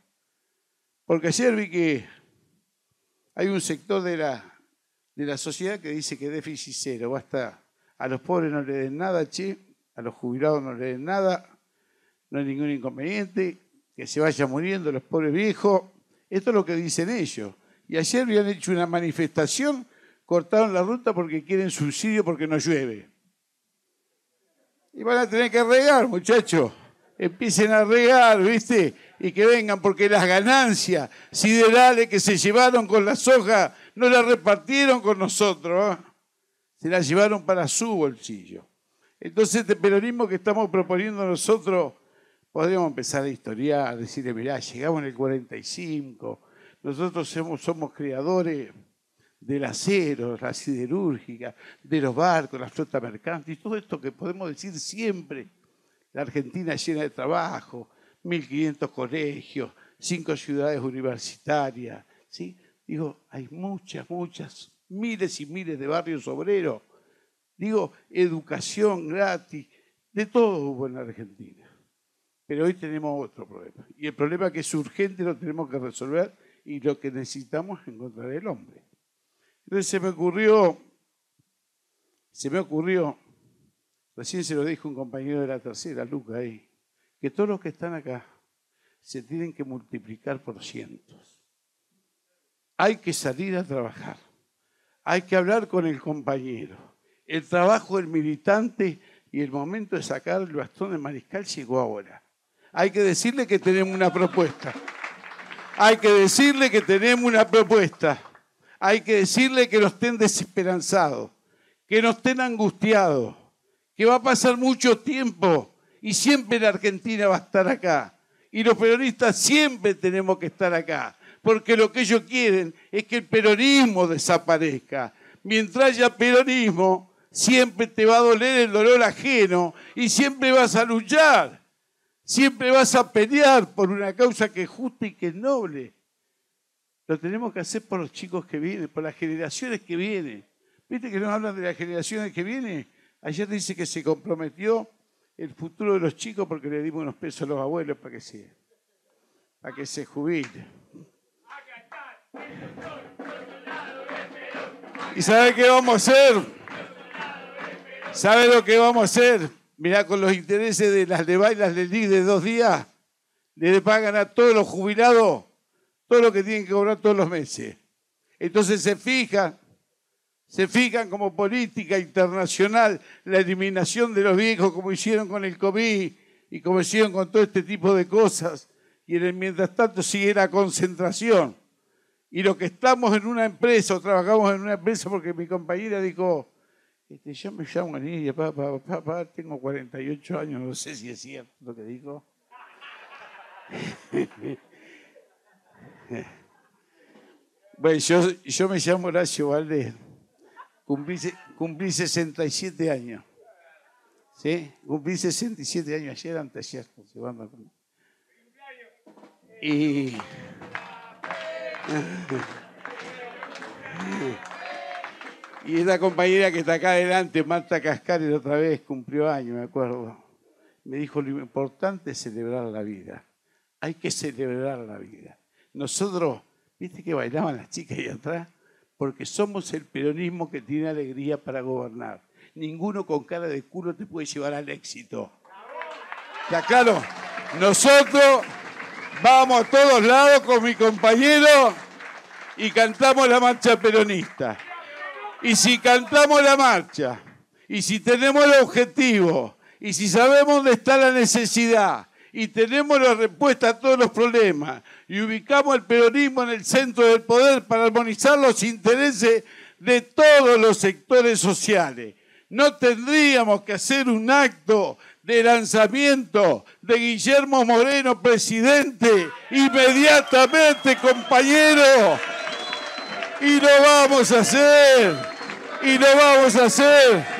Porque ayer vi que hay un sector de la, de la sociedad que dice que déficit cero, basta, a los pobres no le den nada, che, a los jubilados no le den nada, no hay ningún inconveniente, que se vaya muriendo los pobres viejos. Esto es lo que dicen ellos. Y ayer habían hecho una manifestación cortaron la ruta porque quieren subsidio porque no llueve. Y van a tener que regar, muchachos. Empiecen a regar, ¿viste? Y que vengan, porque las ganancias siderales que se llevaron con la soja no las repartieron con nosotros. ¿eh? Se las llevaron para su bolsillo. Entonces, este peronismo que estamos proponiendo nosotros, podríamos empezar a historiar, a decirle, mirá, llegamos en el 45, nosotros somos, somos creadores del acero, la siderúrgica, de los barcos, la flota mercante, y todo esto que podemos decir siempre. La Argentina llena de trabajo, 1.500 colegios, cinco ciudades universitarias, ¿sí? Digo, hay muchas, muchas, miles y miles de barrios obreros. Digo, educación gratis, de todo hubo en Argentina. Pero hoy tenemos otro problema. Y el problema que es urgente lo tenemos que resolver y lo que necesitamos es encontrar el hombre. Entonces se me ocurrió, se me ocurrió, recién se lo dijo un compañero de la tercera, Luca, ahí, que todos los que están acá se tienen que multiplicar por cientos. Hay que salir a trabajar, hay que hablar con el compañero. El trabajo del militante y el momento de sacar el bastón de mariscal llegó ahora. Hay que decirle que tenemos una propuesta. Hay que decirle que tenemos una propuesta hay que decirle que no estén desesperanzados, que no estén angustiados, que va a pasar mucho tiempo y siempre la Argentina va a estar acá. Y los peronistas siempre tenemos que estar acá, porque lo que ellos quieren es que el peronismo desaparezca. Mientras haya peronismo, siempre te va a doler el dolor ajeno y siempre vas a luchar, siempre vas a pelear por una causa que es justa y que es noble lo tenemos que hacer por los chicos que vienen, por las generaciones que vienen. ¿Viste que nos hablan de las generaciones que vienen? Ayer dice que se comprometió el futuro de los chicos porque le dimos unos pesos a los abuelos para que se, para que se jubilen. ¿Y sabe qué vamos a hacer? ¿Sabe lo que vamos a hacer? Mirá, con los intereses de las de bailas del DIC de dos días, le pagan a todos los jubilados todo lo que tienen que cobrar todos los meses. Entonces se fija, se fijan como política internacional la eliminación de los viejos como hicieron con el COVID y como hicieron con todo este tipo de cosas. Y en el mientras tanto sigue la concentración. Y los que estamos en una empresa o trabajamos en una empresa porque mi compañera dijo, este, yo me llamo Anidia, papá, tengo 48 años, no sé si es cierto lo que dijo. Bueno, yo, me llamo Horacio Valdez Cumplí, cumplí 67 años. ¿Sí? Cumplí 67 años ayer, antes ayer. Y... Y esta compañera que está acá adelante, Marta Cascari, otra vez cumplió años, me acuerdo. Me dijo, lo importante es celebrar la vida. Hay que celebrar la vida. Nosotros, viste que bailaban las chicas ahí atrás, porque somos el peronismo que tiene alegría para gobernar. Ninguno con cara de culo te puede llevar al éxito. Ya claro? Nosotros vamos a todos lados con mi compañero y cantamos la marcha peronista. Y si cantamos la marcha, y si tenemos el objetivo, y si sabemos dónde está la necesidad, y tenemos la respuesta a todos los problemas y ubicamos el peronismo en el centro del poder para armonizar los intereses de todos los sectores sociales. No tendríamos que hacer un acto de lanzamiento de Guillermo Moreno, presidente, inmediatamente, compañero. Y lo vamos a hacer. Y lo vamos a hacer.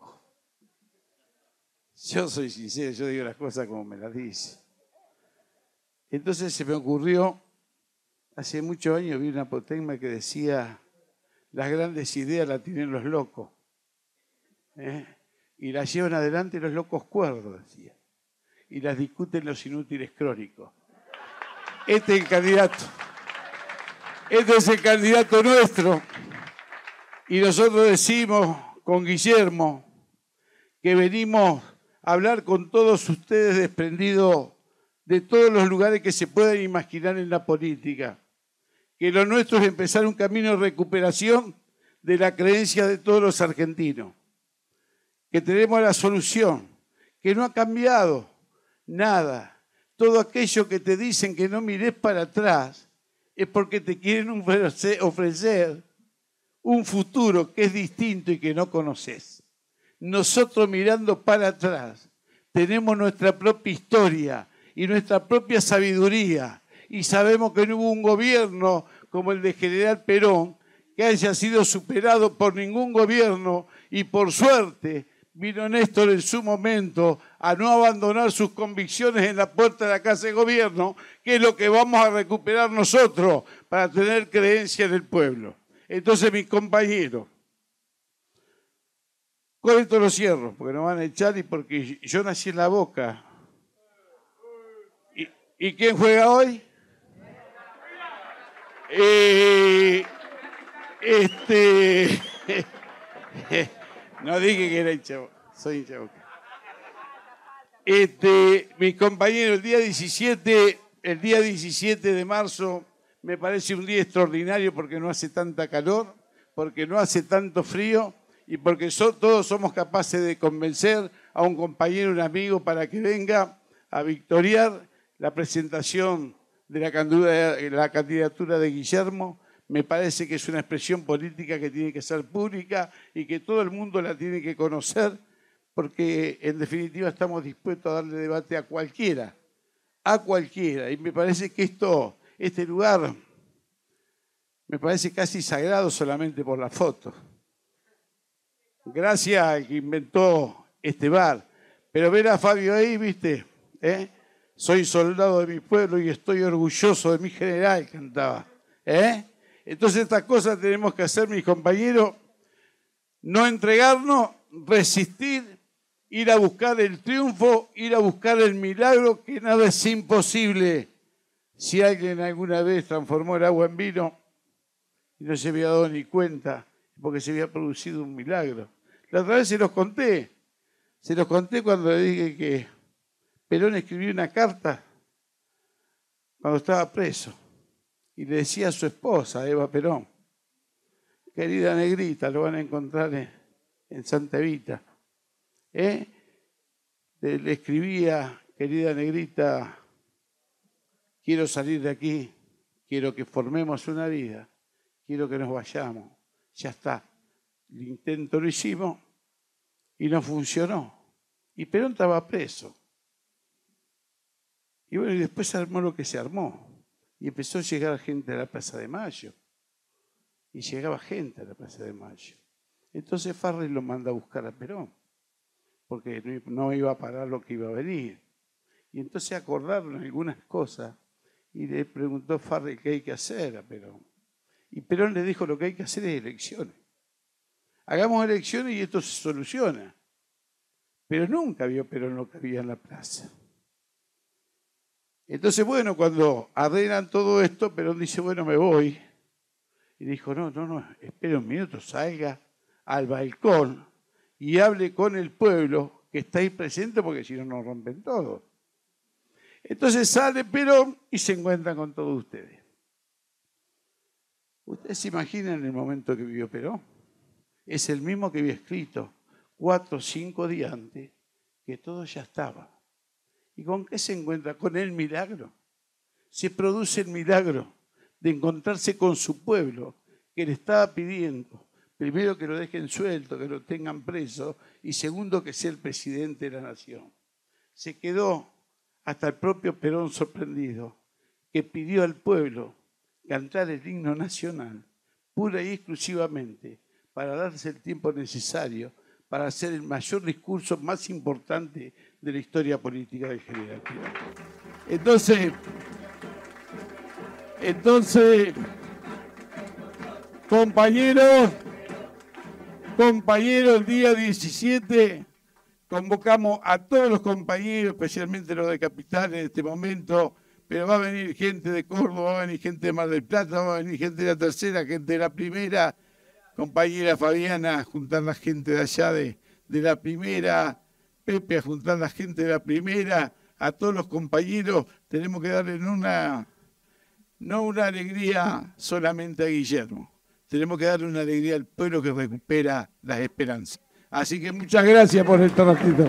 Yo soy sincero, yo digo las cosas como me las dice. Entonces se me ocurrió, hace muchos años vi una apotegma que decía, las grandes ideas las tienen los locos. ¿eh? Y las llevan adelante los locos cuerdos, decía. Y las discuten los inútiles crónicos. Este es el candidato. Este es el candidato nuestro. Y nosotros decimos con Guillermo que venimos hablar con todos ustedes desprendido de todos los lugares que se pueden imaginar en la política. Que lo nuestro es empezar un camino de recuperación de la creencia de todos los argentinos. Que tenemos la solución, que no ha cambiado nada. Todo aquello que te dicen que no mires para atrás es porque te quieren ofrecer un futuro que es distinto y que no conoces nosotros mirando para atrás tenemos nuestra propia historia y nuestra propia sabiduría y sabemos que no hubo un gobierno como el de General Perón que haya sido superado por ningún gobierno y por suerte vino Néstor en su momento a no abandonar sus convicciones en la puerta de la Casa de Gobierno, que es lo que vamos a recuperar nosotros para tener creencia en el pueblo. Entonces, mis compañeros, con esto lo cierro, porque nos van a echar y porque yo nací en la boca. ¿Y, quién juega hoy? Eh, este. no dije que era hincha, soy hincha Este, mis compañeros, el día 17, el día 17 de marzo me parece un día extraordinario porque no hace tanta calor, porque no hace tanto frío y porque todos somos capaces de convencer a un compañero, un amigo, para que venga a victoriar la presentación de la, la candidatura de Guillermo. Me parece que es una expresión política que tiene que ser pública y que todo el mundo la tiene que conocer, porque en definitiva estamos dispuestos a darle debate a cualquiera, a cualquiera. Y me parece que esto, este lugar me parece casi sagrado solamente por la foto. Gracias al que inventó este bar. Pero ver a Fabio ahí, viste, ¿Eh? soy soldado de mi pueblo y estoy orgulloso de mi general, cantaba. ¿Eh? Entonces estas cosas tenemos que hacer, mis compañeros, no entregarnos, resistir, ir a buscar el triunfo, ir a buscar el milagro, que nada es imposible. Si alguien alguna vez transformó el agua en vino y no se había dado ni cuenta, porque se había producido un milagro. La otra vez se los conté, se los conté cuando le dije que Perón escribió una carta cuando estaba preso y le decía a su esposa, Eva Perón, querida negrita, lo van a encontrar en, Santa Evita. ¿Eh? Le escribía, querida negrita, quiero salir de aquí, quiero que formemos una vida, quiero que nos vayamos ya está. El intento lo hicimos y no funcionó. Y Perón estaba preso. Y bueno, y después se armó lo que se armó. Y empezó a llegar gente a la Plaza de Mayo. Y llegaba gente a la Plaza de Mayo. Entonces Farley lo manda a buscar a Perón, porque no iba a parar lo que iba a venir. Y entonces acordaron algunas cosas y le preguntó Farley qué hay que hacer a Perón. Y Perón le dijo, lo que hay que hacer es elecciones. Hagamos elecciones y esto se soluciona. Pero nunca vio Perón lo que había en la plaza. Entonces, bueno, cuando arreglan todo esto, Perón dice, bueno, me voy. Y dijo, no, no, no, espera un minuto, salga al balcón y hable con el pueblo que está ahí presente, porque si no nos rompen todo. Entonces sale Perón y se encuentra con todos ustedes. ¿Ustedes se imaginan el momento que vivió Perón? Es el mismo que había escrito cuatro o cinco días antes, que todo ya estaba. ¿Y con qué se encuentra? Con el milagro. Se produce el milagro de encontrarse con su pueblo, que le estaba pidiendo, primero que lo dejen suelto, que lo tengan preso, y segundo que sea el presidente de la nación. Se quedó hasta el propio Perón sorprendido, que pidió al pueblo cantar el himno nacional, pura y exclusivamente, para darse el tiempo necesario para hacer el mayor discurso más importante de la historia política de Generativa. Entonces, entonces, compañeros, compañeros, el día 17 convocamos a todos los compañeros, especialmente los de Capital en este momento, pero va a venir gente de Córdoba, va a venir gente de Mar del Plata, va a venir gente de la tercera, gente de la primera, compañera Fabiana, juntar la gente de allá de, de la primera, Pepe, juntar la gente de la primera, a todos los compañeros, tenemos que darle una, no una alegría solamente a Guillermo, tenemos que darle una alegría al pueblo que recupera las esperanzas. Así que muchas gracias por el ratito.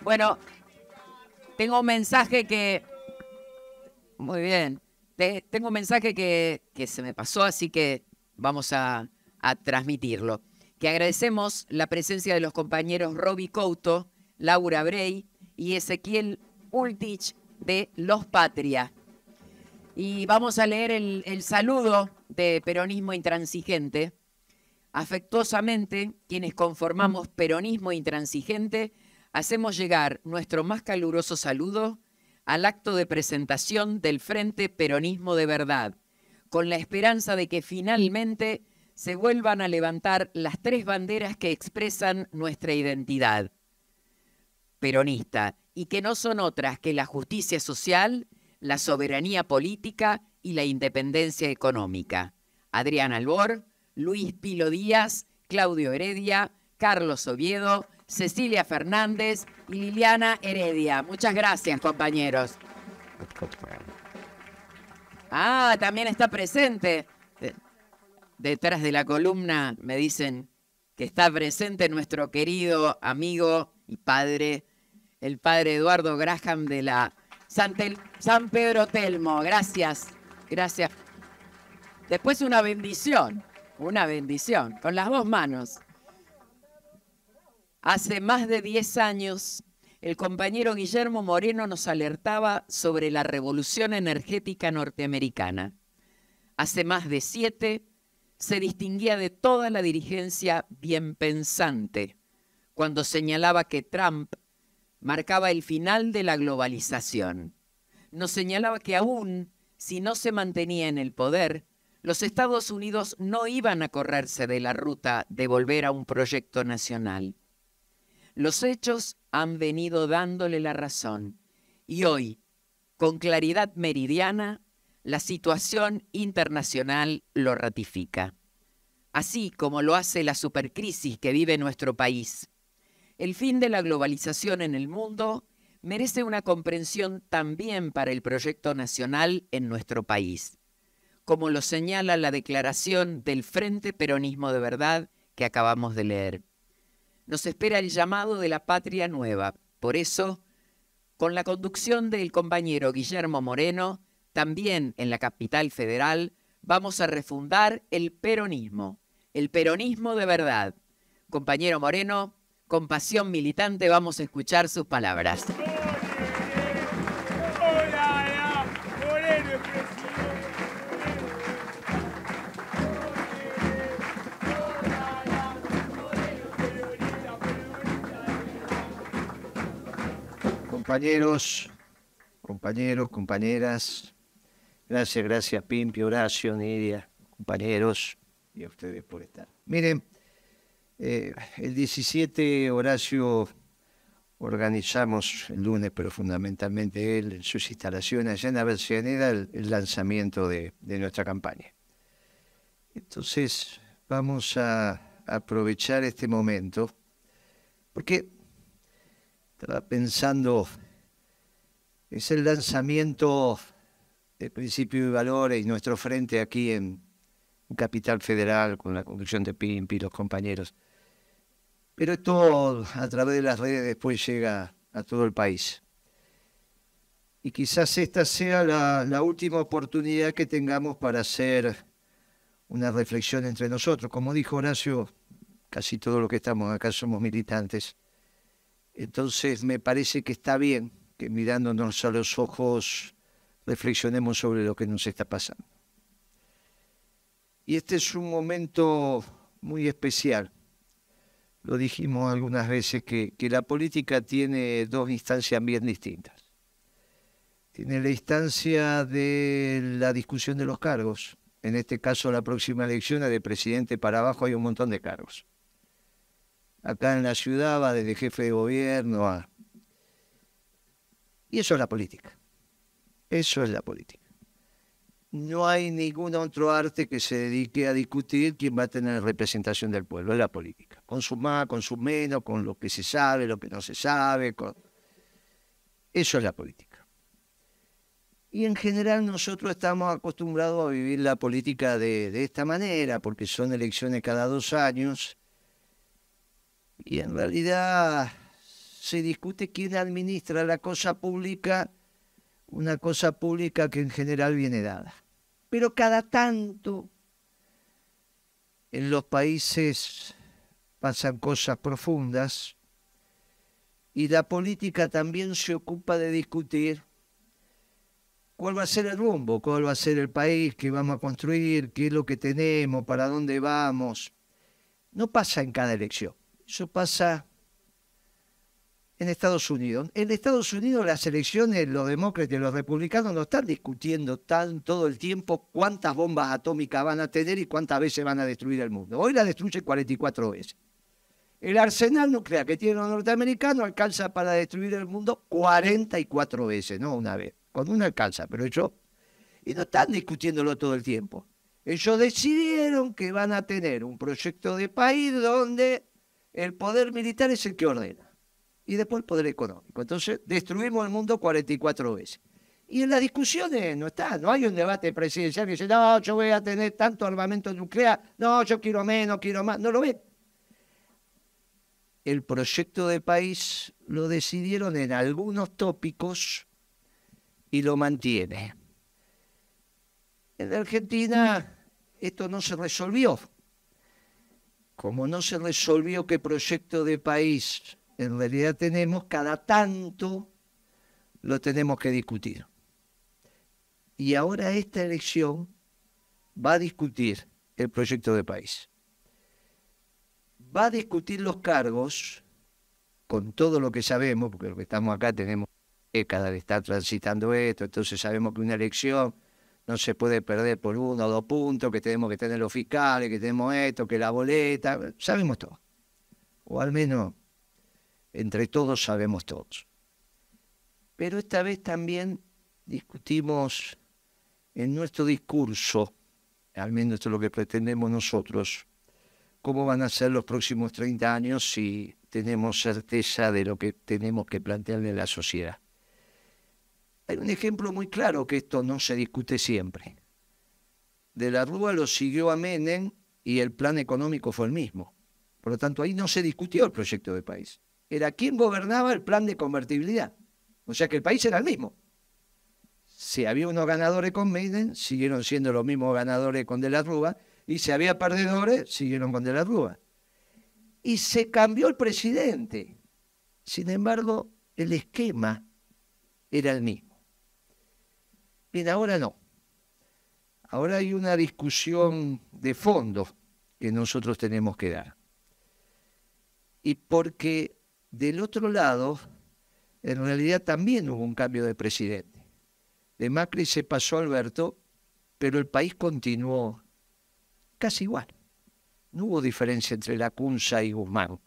Bueno, tengo un mensaje que... Muy bien. tengo un mensaje que, se me pasó, así que vamos a, transmitirlo. Que agradecemos la presencia de los compañeros Roby Couto, Laura Bray y Ezequiel Ultich de Los Patria. Y vamos a leer el saludo de Peronismo Intransigente Afectuosamente, quienes conformamos Peronismo Intransigente, hacemos llegar nuestro más caluroso saludo al acto de presentación del Frente Peronismo de Verdad, con la esperanza de que finalmente se vuelvan a levantar las tres banderas que expresan nuestra identidad peronista y que no son otras que la justicia social, la soberanía política y la independencia económica. Adrián Albor, Luis Pilo Díaz, Claudio Heredia, Carlos Oviedo, Cecilia Fernández y Liliana Heredia. Muchas gracias, compañeros. Ah, también está presente. Detrás de la columna me dicen que está presente nuestro querido amigo y padre, el padre Eduardo Graham de la San, San Pedro Telmo. Gracias, gracias. Después una bendición. Una bendición, con las dos manos. Hace más de 10 años, el compañero Guillermo Moreno nos alertaba sobre la revolución energética norteamericana. Hace más de siete, se distinguía de toda la dirigencia bien pensante cuando señalaba que Trump marcaba el final de la globalización. Nos señalaba que aún si no se mantenía en el poder, los Estados Unidos no iban a correrse de la ruta de volver a un proyecto nacional. Los hechos han venido dándole la razón y hoy, con claridad meridiana, la situación internacional lo ratifica, así como lo hace la supercrisis que vive nuestro país. El fin de la globalización en el mundo merece una comprensión también para el proyecto nacional en nuestro país como lo señala la declaración del Frente Peronismo de Verdad que acabamos de leer. Nos espera el llamado de la patria nueva. Por eso, con la conducción del compañero Guillermo Moreno, también en la capital federal, vamos a refundar el peronismo, el peronismo de verdad. Compañero Moreno, con pasión militante vamos a escuchar sus palabras. compañeros, compañeros, compañeras. Gracias, gracias, Pimpi, Horacio, Nidia, compañeros y a ustedes por estar. Miren, eh, el 17 Horacio organizamos el lunes, pero fundamentalmente él, en sus instalaciones allá en Avellaneda, el, el lanzamiento de, nuestra campaña. Entonces, vamos a aprovechar este momento, porque estaba pensando, es el lanzamiento de Principios y valores, y nuestro frente aquí en, Capital Federal, con la conducción de PIMP y los compañeros. Pero esto a través de las redes después llega a todo el país. Y quizás esta sea la, la última oportunidad que tengamos para hacer una reflexión entre nosotros. Como dijo Horacio, casi todos los que estamos acá somos militantes. Entonces me parece que está bien que mirándonos a los ojos reflexionemos sobre lo que nos está pasando. Y este es un momento muy especial. Lo dijimos algunas veces que, la política tiene dos instancias bien distintas. Tiene la instancia de la discusión de los cargos. En este caso, la próxima elección, de presidente para abajo, hay un montón de cargos acá en la ciudad, va desde jefe de gobierno a... Y eso es la política. Eso es la política. No hay ningún otro arte que se dedique a discutir quién va a tener representación del pueblo, es la política. Con su más, con su menos, con lo que se sabe, lo que no se sabe. Eso es la política. Y en general nosotros estamos acostumbrados a vivir la política de, de esta manera, porque son elecciones cada dos años y en realidad se discute quién administra la cosa pública, una cosa pública que en general viene dada. Pero cada tanto en los países pasan cosas profundas y la política también se ocupa de discutir cuál va a ser el rumbo, cuál va a ser el país que vamos a construir, qué es lo que tenemos, para dónde vamos. No pasa en cada elección. Eso pasa en Estados Unidos. En Estados Unidos las elecciones, los demócratas y los republicanos no están discutiendo tan todo el tiempo cuántas bombas atómicas van a tener y cuántas veces van a destruir el mundo. Hoy la destruyen 44 veces. El arsenal nuclear que tiene los norteamericanos alcanza para destruir el mundo 44 veces, no una vez. Con una alcanza, pero ellos... Y no están discutiéndolo todo el tiempo. Ellos decidieron que van a tener un proyecto de país donde el poder militar es el que ordena. Y después el poder económico. Entonces, destruimos el mundo 44 veces. Y en las discusiones no está, no hay un debate presidencial que dice, no, yo voy a tener tanto armamento nuclear, no, yo quiero menos, quiero más, no lo ve. El proyecto de país lo decidieron en algunos tópicos y lo mantiene. En Argentina esto no se resolvió como no se resolvió qué proyecto de país en realidad tenemos, cada tanto lo tenemos que discutir. Y ahora esta elección va a discutir el proyecto de país. Va a discutir los cargos, con todo lo que sabemos, porque lo que estamos acá tenemos cada de estar transitando esto, entonces sabemos que una elección no se puede perder por uno o dos puntos, que tenemos que tener los fiscales, que tenemos esto, que la boleta, sabemos todo. O al menos entre todos sabemos todos. Pero esta vez también discutimos en nuestro discurso, al menos esto es lo que pretendemos nosotros, cómo van a ser los próximos 30 años si tenemos certeza de lo que tenemos que plantearle a la sociedad. Hay un ejemplo muy claro que esto no se discute siempre. De la Rúa lo siguió a Menem y el plan económico fue el mismo. Por lo tanto, ahí no se discutió el proyecto de país. Era quien gobernaba el plan de convertibilidad. O sea que el país era el mismo. Si había unos ganadores con Menem, siguieron siendo los mismos ganadores con De la Rúa, y si había perdedores, siguieron con De la Rúa. Y se cambió el presidente. Sin embargo, el esquema era el mismo. Bien, ahora no. Ahora hay una discusión de fondo que nosotros tenemos que dar. Y porque del otro lado, en realidad también hubo un cambio de presidente. De Macri se pasó Alberto, pero el país continuó casi igual. No hubo diferencia entre la y Guzmán.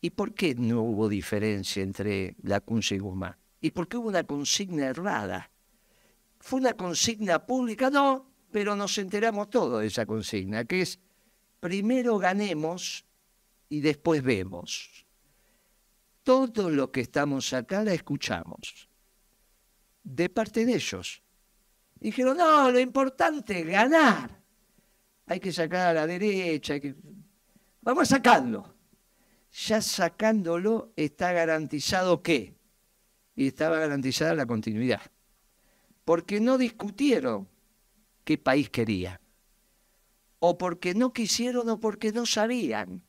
¿Y por qué no hubo diferencia entre la y Guzmán? y porque hubo una consigna errada. Fue una consigna pública, no, pero nos enteramos todos de esa consigna, que es primero ganemos y después vemos. Todo lo que estamos acá la escuchamos de parte de ellos. Dijeron, no, lo importante es ganar. Hay que sacar a la derecha, vamos a sacarlo. Ya sacándolo está garantizado que y estaba garantizada la continuidad. Porque no discutieron qué país quería. O porque no quisieron o porque no sabían.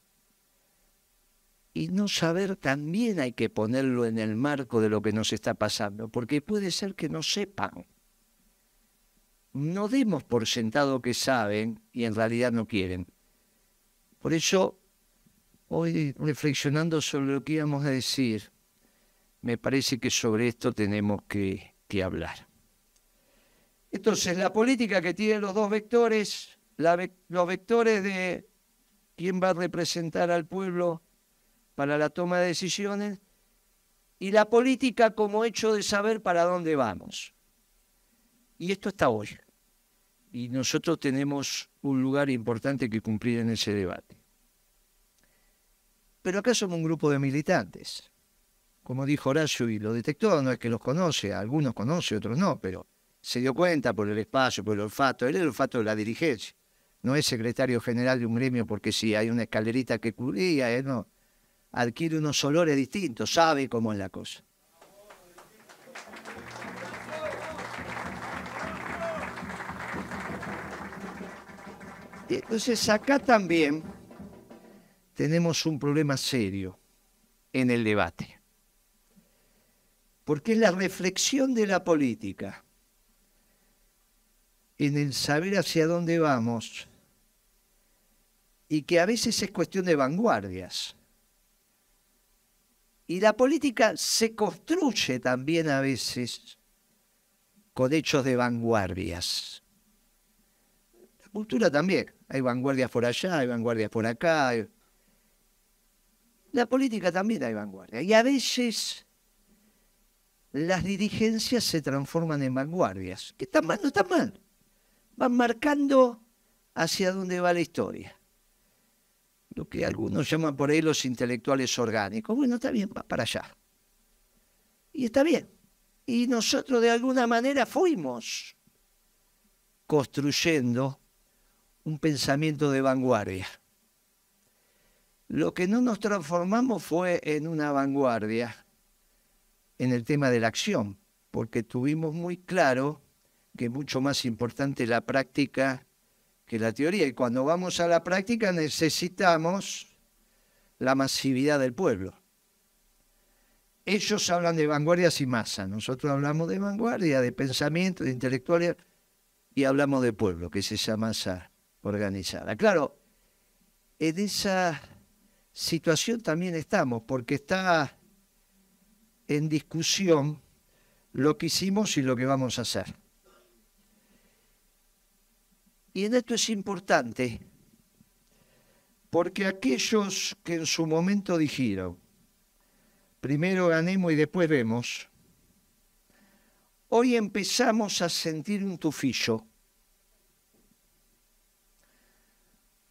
Y no saber también hay que ponerlo en el marco de lo que nos está pasando, porque puede ser que no sepan. No demos por sentado que saben y en realidad no quieren. Por eso, hoy reflexionando sobre lo que íbamos a decir, me parece que sobre esto tenemos que, hablar. Entonces, la política que tiene los dos vectores, los vectores de quién va a representar al pueblo para la toma de decisiones y la política como hecho de saber para dónde vamos. Y esto está hoy. Y nosotros tenemos un lugar importante que cumplir en ese debate. Pero acá somos un grupo de militantes como dijo Horacio, y lo detectó, no es que los conoce, algunos conoce, otros no, pero se dio cuenta por el espacio, por el olfato, él es el olfato de la dirigencia, no es secretario general de un gremio porque si hay una escalerita que cubría, él eh, no, adquiere unos olores distintos, sabe cómo es la cosa. entonces acá también tenemos un problema serio en el debate porque es la reflexión de la política en el saber hacia dónde vamos y que a veces es cuestión de vanguardias. Y la política se construye también a veces con hechos de vanguardias. La cultura también. Hay vanguardias por allá, hay vanguardias por acá. La política también hay vanguardia. Y a veces las dirigencias se transforman en vanguardias, que están mal, no están mal, van marcando hacia dónde va la historia. Lo que algunos llaman por ahí los intelectuales orgánicos. Bueno, está bien, va para allá. Y está bien. Y nosotros de alguna manera fuimos construyendo un pensamiento de vanguardia. Lo que no nos transformamos fue en una vanguardia, en el tema de la acción, porque tuvimos muy claro que es mucho más importante la práctica que la teoría. Y cuando vamos a la práctica necesitamos la masividad del pueblo. Ellos hablan de vanguardia sin masa, nosotros hablamos de vanguardia, de pensamiento, de intelectuales, y hablamos de pueblo, que es esa masa organizada. Claro, en esa situación también estamos, porque está en discusión lo que hicimos y lo que vamos a hacer. Y en esto es importante, porque aquellos que en su momento dijeron, primero ganemos y después vemos, hoy empezamos a sentir un tufillo.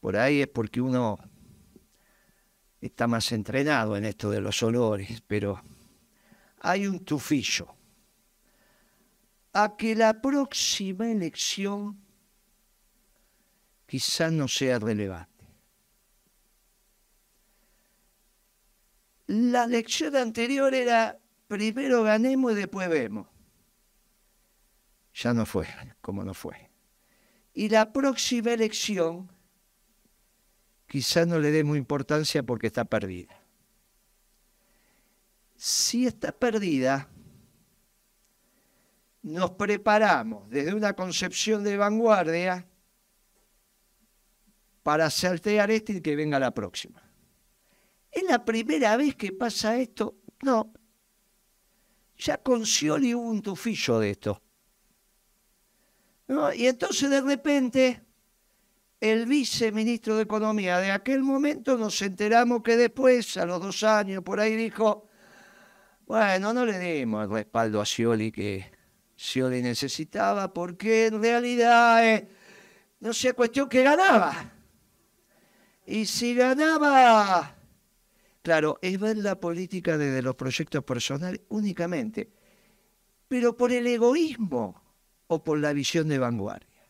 Por ahí es porque uno está más entrenado en esto de los olores, pero hay un tufillo a que la próxima elección quizá no sea relevante. La elección anterior era primero ganemos y después vemos. Ya no fue, como no fue. Y la próxima elección quizá no le dé muy importancia porque está perdida si está perdida, nos preparamos desde una concepción de vanguardia para saltear este y que venga la próxima. ¿Es la primera vez que pasa esto? No. Ya con hubo un tufillo de esto. Y entonces de repente el viceministro de Economía de aquel momento nos enteramos que después, a los dos años, por ahí dijo, bueno, no le dimos el respaldo a Scioli que Scioli necesitaba porque en realidad eh, no sea cuestión que ganaba. Y si ganaba, claro, es ver la política desde los proyectos personales únicamente, pero por el egoísmo o por la visión de vanguardia.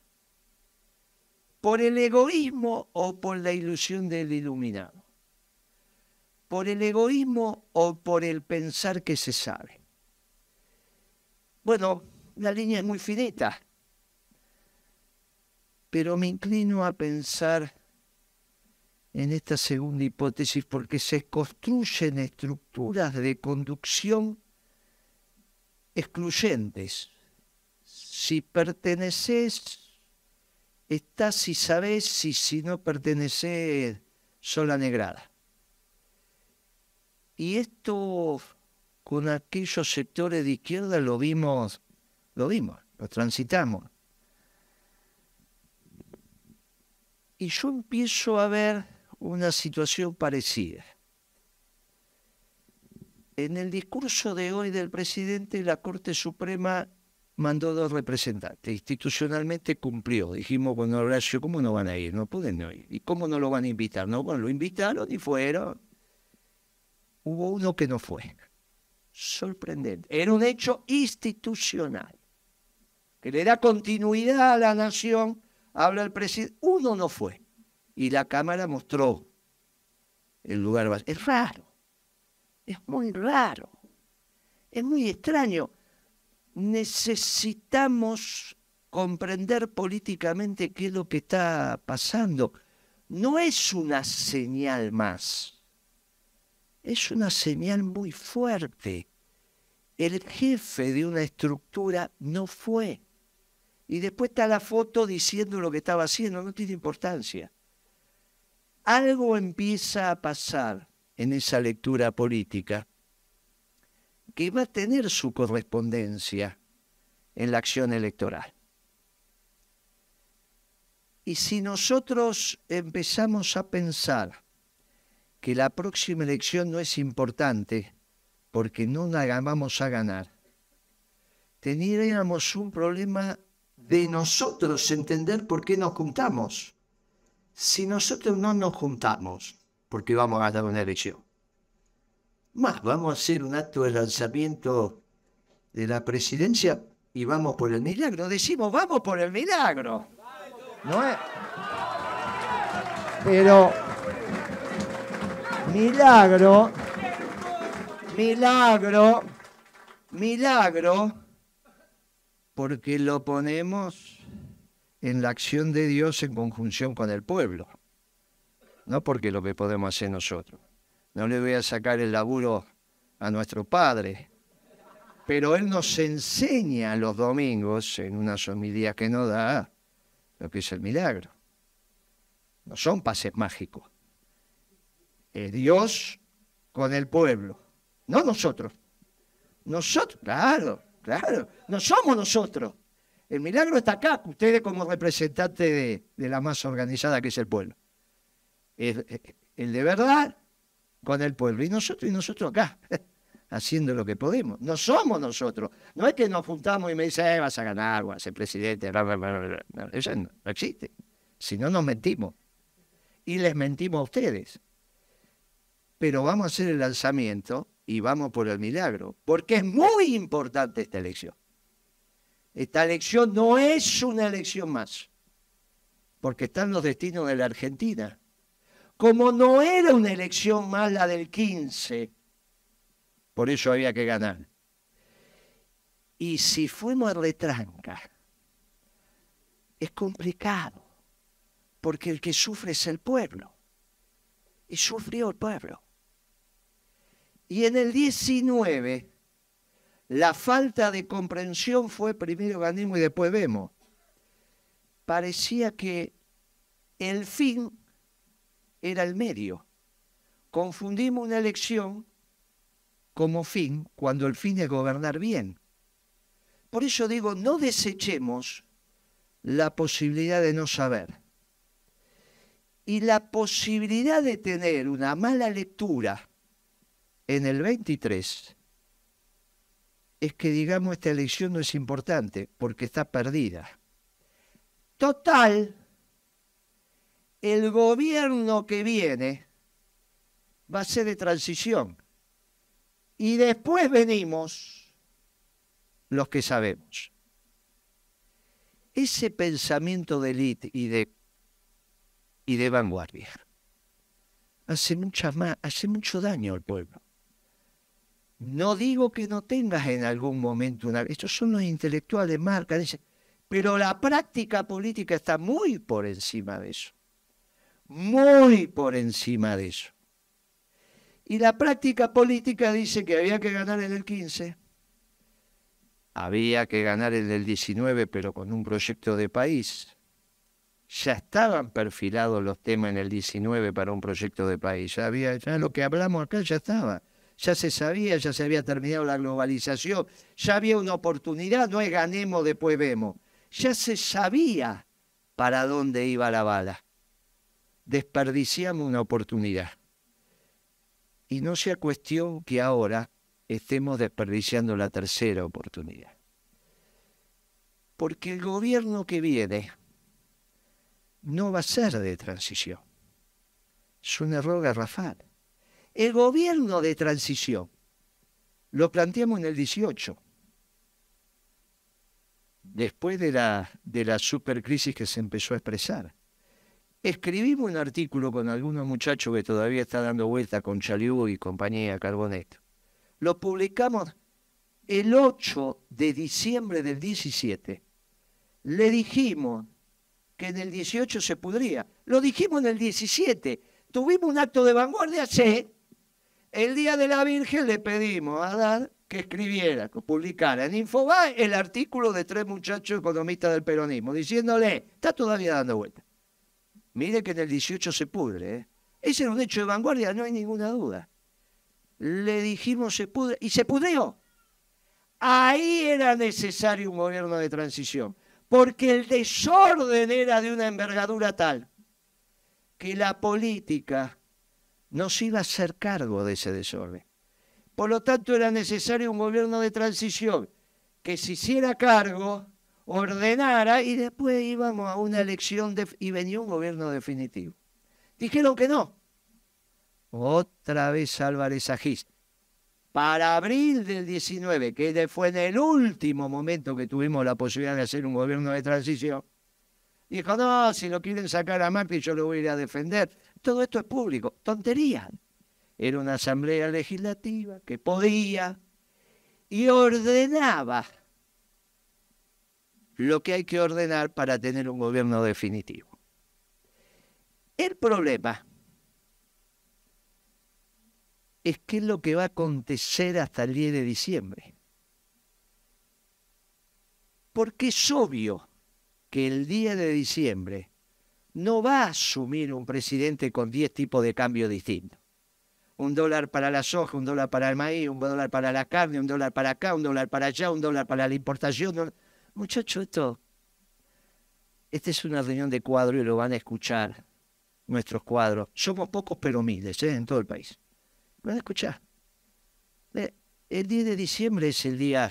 Por el egoísmo o por la ilusión del iluminado por el egoísmo o por el pensar que se sabe. Bueno, la línea es muy finita, pero me inclino a pensar en esta segunda hipótesis porque se construyen estructuras de conducción excluyentes. Si perteneces, estás y sabes, y si no perteneces, sola negrada. Y esto con aquellos sectores de izquierda lo vimos, lo vimos, lo transitamos. Y yo empiezo a ver una situación parecida. En el discurso de hoy del presidente, la Corte Suprema mandó dos representantes. Institucionalmente cumplió. Dijimos, bueno, Horacio, ¿cómo no van a ir? No pueden ir. ¿Y cómo no lo van a invitar? No, bueno, lo invitaron y fueron hubo uno que no fue. Sorprendente. Era un hecho institucional, que le da continuidad a la nación, habla el presidente. Uno no fue. Y la Cámara mostró el lugar. Es raro, es muy raro, es muy extraño. Necesitamos comprender políticamente qué es lo que está pasando. No es una señal más es una señal muy fuerte. El jefe de una estructura no fue. Y después está la foto diciendo lo que estaba haciendo, no tiene importancia. Algo empieza a pasar en esa lectura política que va a tener su correspondencia en la acción electoral. Y si nosotros empezamos a pensar que la próxima elección no es importante porque no la vamos a ganar. Teníamos un problema de nosotros entender por qué nos juntamos. Si nosotros no nos juntamos, porque vamos a ganar una elección. Más, vamos a hacer un acto de lanzamiento de la presidencia y vamos por el milagro. Decimos, vamos por el milagro. No es. Pero Milagro, milagro, milagro, porque lo ponemos en la acción de Dios en conjunción con el pueblo, no porque lo que podemos hacer nosotros. No le voy a sacar el laburo a nuestro Padre, pero Él nos enseña los domingos, en unas homilías que nos da, lo que es el milagro. No son pases mágicos es eh, Dios con el pueblo, no nosotros. Nosotros, claro, claro, no somos nosotros. El milagro está acá, ustedes como representantes de, la más organizada que es el pueblo. Es eh, el, de verdad con el pueblo. Y nosotros, y nosotros acá, haciendo lo que podemos. No somos nosotros. No es que nos juntamos y me dicen, eh, vas a ganar, vas a ser presidente, bla, bla, bla, Eso no, no existe. Si no, nos mentimos. Y les mentimos a ustedes pero vamos a hacer el lanzamiento y vamos por el milagro, porque es muy importante esta elección. Esta elección no es una elección más, porque están los destinos de la Argentina. Como no era una elección más la del 15, por eso había que ganar. Y si fuimos a retranca, es complicado, porque el que sufre es el pueblo. Y sufrió el pueblo. Y en el 19, la falta de comprensión fue primero ganismo y después vemos. Parecía que el fin era el medio. Confundimos una elección como fin cuando el fin es gobernar bien. Por eso digo, no desechemos la posibilidad de no saber. Y la posibilidad de tener una mala lectura en el 23 es que digamos esta elección no es importante porque está perdida. Total, el gobierno que viene va a ser de transición y después venimos los que sabemos. Ese pensamiento de élite y de, y de vanguardia hace, mucha hace mucho daño al pueblo. No digo que no tengas en algún momento una... Estos son los intelectuales, marcan, dicen, pero la práctica política está muy por encima de eso. Muy por encima de eso. Y la práctica política dice que había que ganar en el 15. Había que ganar en el 19, pero con un proyecto de país. Ya estaban perfilados los temas en el 19 para un proyecto de país. Ya había, ya lo que hablamos acá ya estaba ya se sabía, ya se había terminado la globalización, ya había una oportunidad, no es ganemos, después vemos. Ya se sabía para dónde iba la bala. Desperdiciamos una oportunidad. Y no sea cuestión que ahora estemos desperdiciando la tercera oportunidad. Porque el gobierno que viene no va a ser de transición. Es un error garrafal el gobierno de transición. Lo planteamos en el 18, después de la, de la supercrisis que se empezó a expresar. Escribimos un artículo con algunos muchachos que todavía está dando vuelta con Chaliú y compañía Carbonetto. Lo publicamos el 8 de diciembre del 17. Le dijimos que en el 18 se pudría. Lo dijimos en el 17. Tuvimos un acto de vanguardia hace el Día de la Virgen le pedimos a Dar que escribiera, que publicara en Infobae el artículo de tres muchachos economistas del peronismo, diciéndole, está todavía dando vuelta. Mire que en el 18 se pudre. ¿eh? Ese era un hecho de vanguardia, no hay ninguna duda. Le dijimos se pudre y se pudreó. Ahí era necesario un gobierno de transición, porque el desorden era de una envergadura tal que la política no se iba a hacer cargo de ese desorden. Por lo tanto, era necesario un gobierno de transición que se hiciera cargo, ordenara y después íbamos a una elección y venía un gobierno definitivo. Dijeron que no. Otra vez Álvarez Agis. Para abril del 19, que fue en el último momento que tuvimos la posibilidad de hacer un gobierno de transición, dijo, no, si lo quieren sacar a Macri yo lo voy a ir a defender todo esto es público. Tontería. Era una asamblea legislativa que podía y ordenaba lo que hay que ordenar para tener un gobierno definitivo. El problema es qué es lo que va a acontecer hasta el 10 de diciembre. Porque es obvio que el día de diciembre no va a asumir un presidente con 10 tipos de cambio distintos. Un dólar para la soja, un dólar para el maíz, un dólar para la carne, un dólar para acá, un dólar para allá, un dólar para la importación. Muchachos, esto, esta es una reunión de cuadro y lo van a escuchar nuestros cuadros. Somos pocos pero miles ¿eh? en todo el país. Lo van a escuchar. El 10 de diciembre es el día.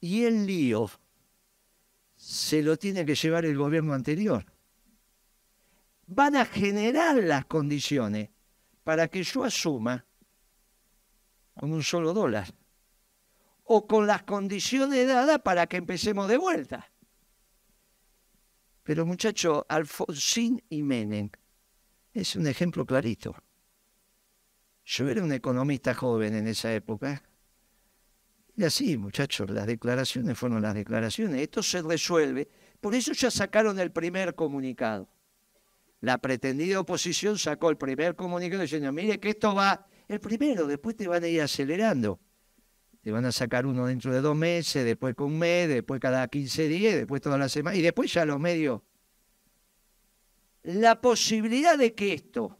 Y el lío se lo tiene que llevar el gobierno anterior. Van a generar las condiciones para que yo asuma con un solo dólar o con las condiciones dadas para que empecemos de vuelta. Pero muchachos, Alfonsín y Menem es un ejemplo clarito. Yo era un economista joven en esa época y así, muchachos, las declaraciones fueron las declaraciones. Esto se resuelve. Por eso ya sacaron el primer comunicado. La pretendida oposición sacó el primer comunicado diciendo, mire que esto va, el primero, después te van a ir acelerando. Te van a sacar uno dentro de dos meses, después con un mes, después cada 15 días, después toda la semana, y después ya los medios. La posibilidad de que esto,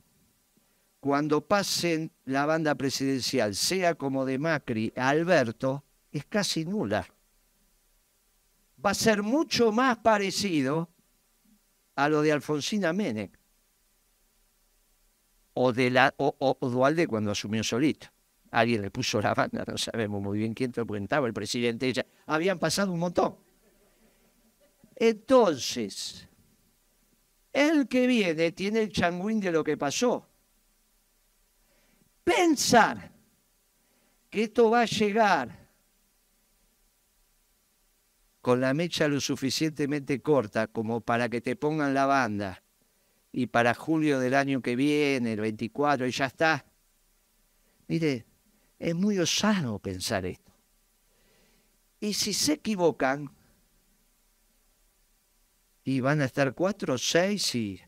cuando pasen la banda presidencial, sea como de Macri a Alberto, es casi nula. Va a ser mucho más parecido a lo de Alfonsina Menem o de la Dualde cuando asumió solito. Alguien le puso la banda, no sabemos muy bien quién preguntaba el presidente ella. Habían pasado un montón. Entonces, el que viene tiene el changuín de lo que pasó. Pensar que esto va a llegar con la mecha lo suficientemente corta como para que te pongan la banda y para julio del año que viene, el 24, y ya está. Mire, es muy osano pensar esto. Y si se equivocan, y van a estar cuatro, o seis y,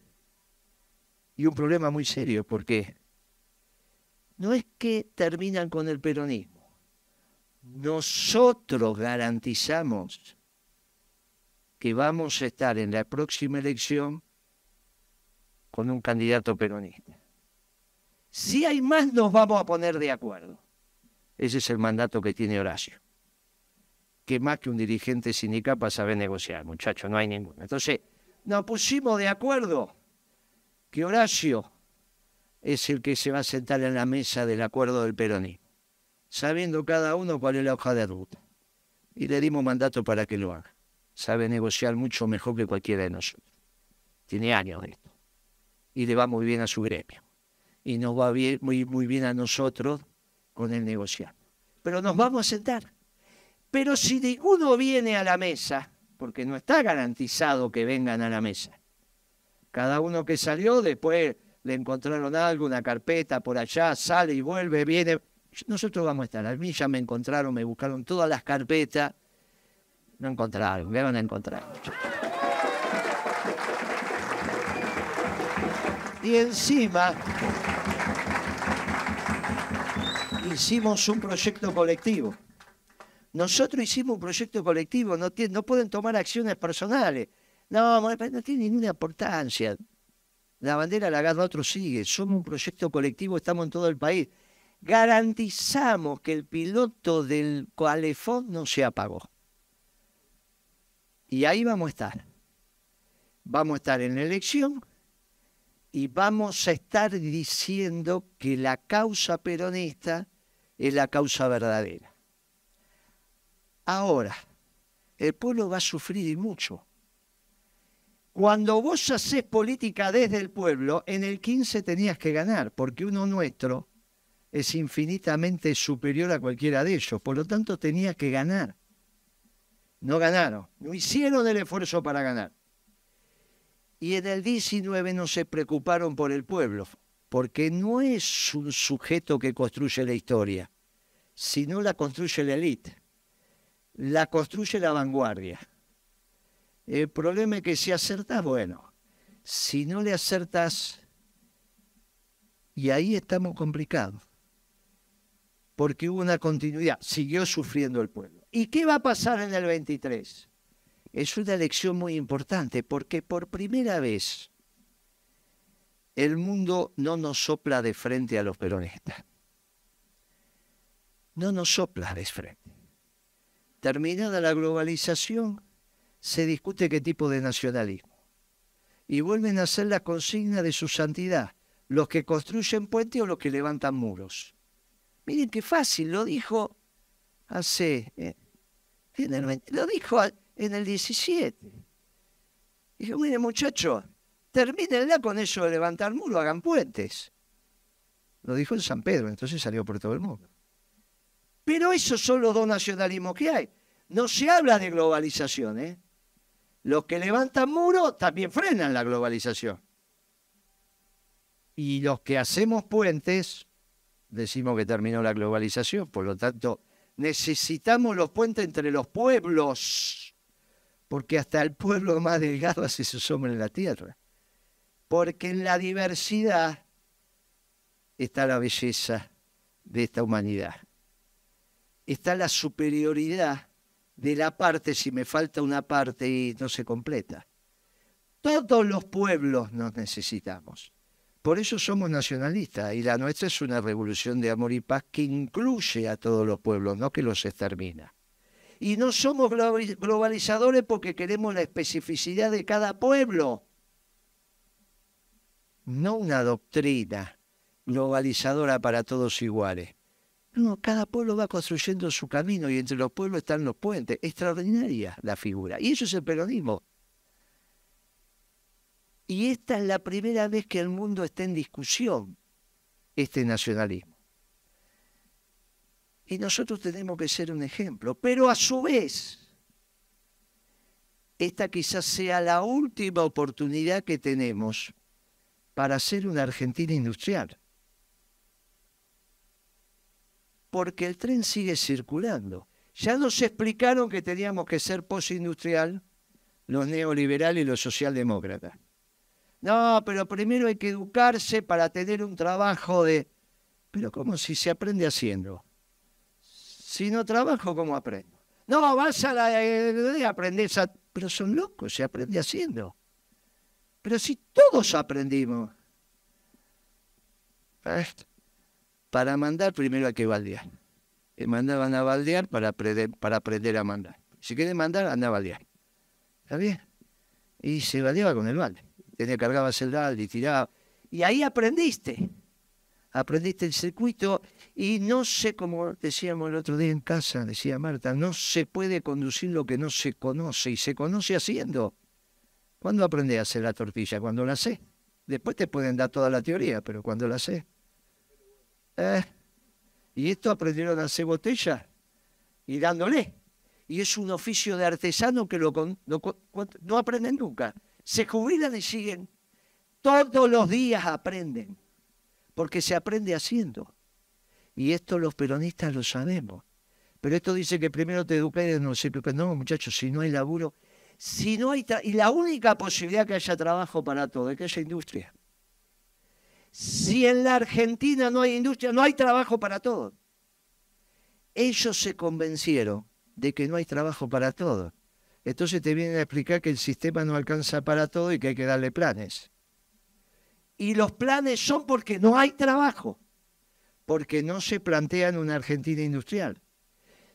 y un problema muy serio, porque no es que terminan con el peronismo. Nosotros garantizamos que vamos a estar en la próxima elección con un candidato peronista. Si hay más, nos vamos a poner de acuerdo. Ese es el mandato que tiene Horacio. Que más que un dirigente para sabe negociar, muchachos, no hay ninguno. Entonces, nos pusimos de acuerdo que Horacio es el que se va a sentar en la mesa del acuerdo del peronismo, sabiendo cada uno cuál es la hoja de ruta. Y le dimos mandato para que lo haga sabe negociar mucho mejor que cualquiera de nosotros. Tiene años esto. Y le va muy bien a su gremio. Y nos va muy, muy bien a nosotros con el negociar. Pero nos vamos a sentar. Pero si ninguno viene a la mesa, porque no está garantizado que vengan a la mesa, cada uno que salió después le encontraron algo, una carpeta por allá, sale y vuelve, viene. Nosotros vamos a estar. A mí ya me encontraron, me buscaron todas las carpetas no encontraron, me van a encontrar. Y encima hicimos un proyecto colectivo. Nosotros hicimos un proyecto colectivo, no, pueden tomar acciones personales. No, no tiene ninguna importancia. La bandera la agarra otro, sigue. Somos un proyecto colectivo, estamos en todo el país. Garantizamos que el piloto del Coalefón no se apagó. Y ahí vamos a estar. Vamos a estar en la elección y vamos a estar diciendo que la causa peronista es la causa verdadera. Ahora, el pueblo va a sufrir mucho. Cuando vos haces política desde el pueblo, en el 15 tenías que ganar, porque uno nuestro es infinitamente superior a cualquiera de ellos, por lo tanto tenía que ganar. No ganaron, no hicieron el esfuerzo para ganar. Y en el 19 no se preocuparon por el pueblo, porque no es un sujeto que construye la historia, sino la construye la élite, la construye la vanguardia. El problema es que si acertas, bueno, si no le acertas, y ahí estamos complicados, porque hubo una continuidad, siguió sufriendo el pueblo. ¿Y qué va a pasar en el 23? Es una elección muy importante porque por primera vez el mundo no nos sopla de frente a los peronistas. No nos sopla de frente. Terminada la globalización, se discute qué tipo de nacionalismo. Y vuelven a ser la consigna de su santidad, los que construyen puentes o los que levantan muros. Miren qué fácil, lo dijo hace, eh, lo dijo en el 17. Dijo, mire muchachos, termínenla con eso de levantar muro, hagan puentes. Lo dijo en San Pedro, entonces salió por todo el mundo. Pero esos son los dos nacionalismos que hay. No se habla de globalización, ¿eh? Los que levantan muro también frenan la globalización. Y los que hacemos puentes, decimos que terminó la globalización, por lo tanto, Necesitamos los puentes entre los pueblos, porque hasta el pueblo más delgado hace su sombra en la tierra. Porque en la diversidad está la belleza de esta humanidad. Está la superioridad de la parte, si me falta una parte y no se completa. Todos los pueblos nos necesitamos. Por eso somos nacionalistas y la nuestra es una revolución de amor y paz que incluye a todos los pueblos, no que los extermina. Y no somos globalizadores porque queremos la especificidad de cada pueblo, no una doctrina globalizadora para todos iguales. No, cada pueblo va construyendo su camino y entre los pueblos están los puentes. Extraordinaria la figura. Y eso es el peronismo. Y esta es la primera vez que el mundo está en discusión, este nacionalismo. Y nosotros tenemos que ser un ejemplo, pero a su vez, esta quizás sea la última oportunidad que tenemos para ser una Argentina industrial. Porque el tren sigue circulando. Ya nos explicaron que teníamos que ser postindustrial los neoliberales y los socialdemócratas. No, pero primero hay que educarse para tener un trabajo de... Pero como si se aprende haciendo? Si no trabajo, ¿cómo aprendo? No, vas a la... Eh, aprendes Pero son locos, se aprende haciendo. Pero si todos aprendimos. Para mandar primero hay que baldear. Y eh, mandaban a baldear para aprender, para aprender a mandar. Si quieren mandar, anda a baldear. ¿Está bien? Y se baldeaba con el balde tenía cargabas el y tiraba. Y ahí aprendiste. Aprendiste el circuito y no sé, como decíamos el otro día en casa, decía Marta, no se puede conducir lo que no se conoce y se conoce haciendo. ¿Cuándo aprende a hacer la tortilla? Cuando la sé. Después te pueden dar toda la teoría, pero cuando la sé. ¿Eh? Y esto aprendieron a hacer botella y dándole. Y es un oficio de artesano que lo, no aprenden nunca se jubilan y siguen. Todos los días aprenden, porque se aprende haciendo. Y esto los peronistas lo sabemos. Pero esto dice que primero te eduques, no sé, pero no, muchachos, si no hay laburo, si no hay y la única posibilidad que haya trabajo para todos es que haya industria. Si en la Argentina no hay industria, no hay trabajo para todos. Ellos se convencieron de que no hay trabajo para todos. Entonces te vienen a explicar que el sistema no alcanza para todo y que hay que darle planes. Y los planes son porque no hay trabajo, porque no se plantea una Argentina industrial.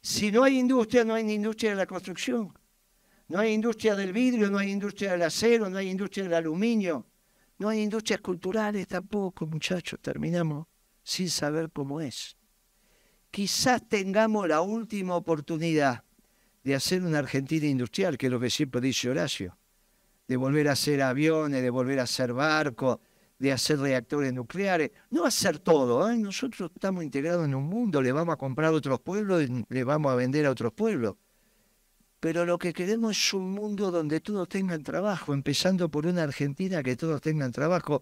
Si no hay industria, no hay industria de la construcción, no hay industria del vidrio, no hay industria del acero, no hay industria del aluminio, no hay industrias culturales tampoco, muchachos, terminamos sin saber cómo es. Quizás tengamos la última oportunidad de hacer una Argentina industrial, que es lo que siempre dice Horacio, de volver a hacer aviones, de volver a hacer barcos, de hacer reactores nucleares, no hacer todo. ¿eh? Nosotros estamos integrados en un mundo, le vamos a comprar a otros pueblos, y le vamos a vender a otros pueblos. Pero lo que queremos es un mundo donde todos tengan trabajo, empezando por una Argentina que todos tengan trabajo.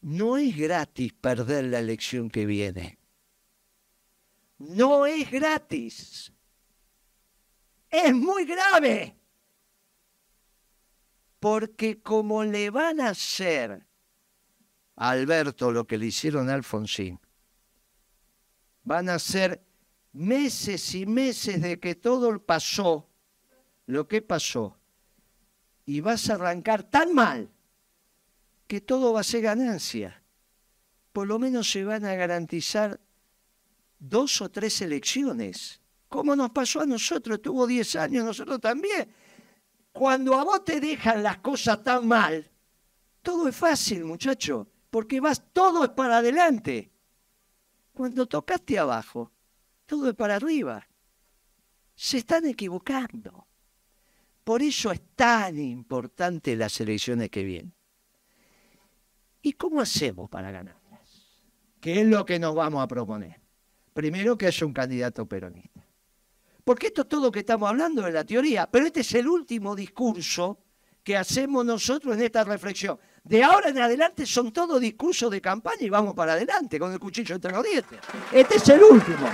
No es gratis perder la elección que viene. No es gratis es muy grave. Porque como le van a hacer a Alberto lo que le hicieron a Alfonsín, van a ser meses y meses de que todo pasó, lo que pasó, y vas a arrancar tan mal que todo va a ser ganancia. Por lo menos se van a garantizar dos o tres elecciones como nos pasó a nosotros, tuvo 10 años, nosotros también. Cuando a vos te dejan las cosas tan mal, todo es fácil, muchacho, porque vas, todo es para adelante. Cuando tocaste abajo, todo es para arriba. Se están equivocando. Por eso es tan importante las elecciones que vienen. ¿Y cómo hacemos para ganarlas? ¿Qué es lo que nos vamos a proponer? Primero que haya un candidato peronista. Porque esto es todo lo que estamos hablando en la teoría, pero este es el último discurso que hacemos nosotros en esta reflexión. De ahora en adelante son todos discursos de campaña y vamos para adelante con el cuchillo entre los dientes. Este es el último.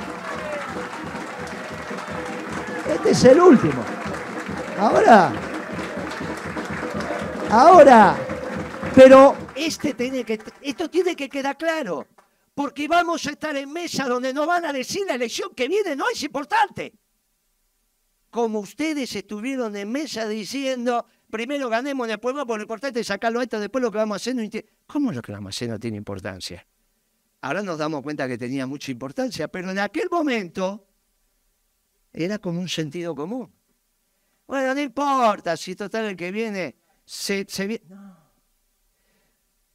Este es el último. Ahora, ahora, pero este tiene que, esto tiene que quedar claro, porque vamos a estar en mesa donde nos van a decir la elección que viene no es importante como ustedes estuvieron en mesa diciendo, primero ganemos, después vamos, por lo importante es sacarlo esto, después lo que vamos a hacer no tiene... ¿Cómo lo que vamos a hacer no tiene importancia? Ahora nos damos cuenta que tenía mucha importancia, pero en aquel momento era como un sentido común. Bueno, no importa si total el que viene se, viene.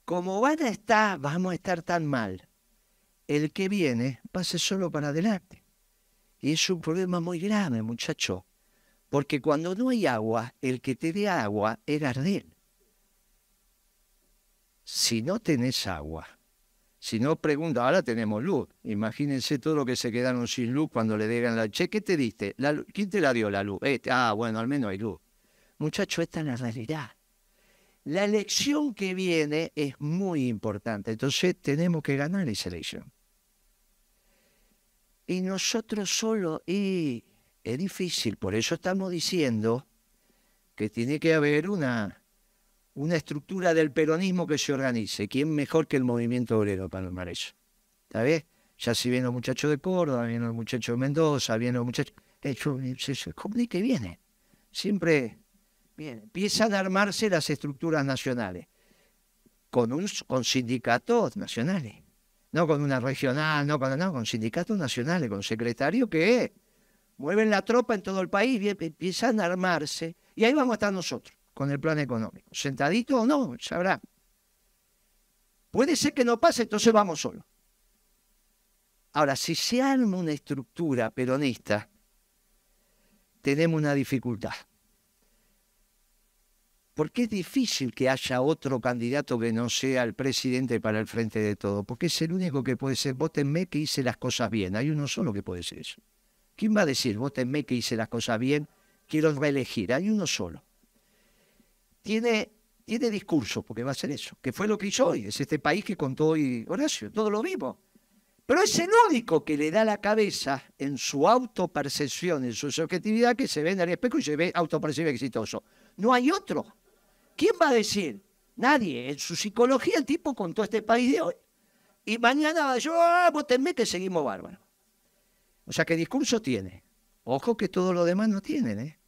Como van a estar, vamos a estar tan mal. El que viene pase solo para adelante. Y es un problema muy grave, muchachos. Porque cuando no hay agua, el que te dé agua era Ardel. Si no tenés agua, si no pregunta, ahora tenemos luz. Imagínense todo lo que se quedaron sin luz cuando le digan la che, ¿qué te diste? ¿Quién te la dio la luz? Este, ah, bueno, al menos hay luz. Muchacho, esta es la realidad. La elección que viene es muy importante, entonces tenemos que ganar esa elección. Y nosotros solo, y es difícil, por eso estamos diciendo que tiene que haber una, una estructura del peronismo que se organice. ¿Quién mejor que el movimiento obrero para armar eso? ¿Está bien? Ya si vienen los muchachos de Córdoba, vienen los muchachos de Mendoza, vienen los muchachos... ¿Cómo eh, eh, que viene? Siempre bien, empiezan a armarse las estructuras nacionales con, un, con sindicatos nacionales, no con una regional, no con, no, con sindicatos nacionales, con secretarios que mueven la tropa en todo el país, empiezan a armarse, y ahí vamos a estar nosotros con el plan económico. Sentadito o no, sabrá. Puede ser que no pase, entonces vamos solos. Ahora, si se arma una estructura peronista, tenemos una dificultad. Porque es difícil que haya otro candidato que no sea el presidente para el frente de todo, porque es el único que puede ser, votenme que hice las cosas bien, hay uno solo que puede ser eso. ¿Quién va a decir, votenme que hice las cosas bien, quiero reelegir? Hay uno solo. Tiene, tiene discurso, porque va a ser eso, que fue lo que hizo hoy, es este país que contó hoy Horacio, todo lo mismo. Pero es el único que le da la cabeza en su autopercepción, en su subjetividad, que se ve en el espejo y se ve autopercibe exitoso. No hay otro. ¿Quién va a decir? Nadie. En su psicología el tipo contó este país de hoy. Y mañana va decir, ah, votenme que seguimos bárbaro. O sea, ¿qué discurso tiene? Ojo que todo lo demás no tienen, ¿eh?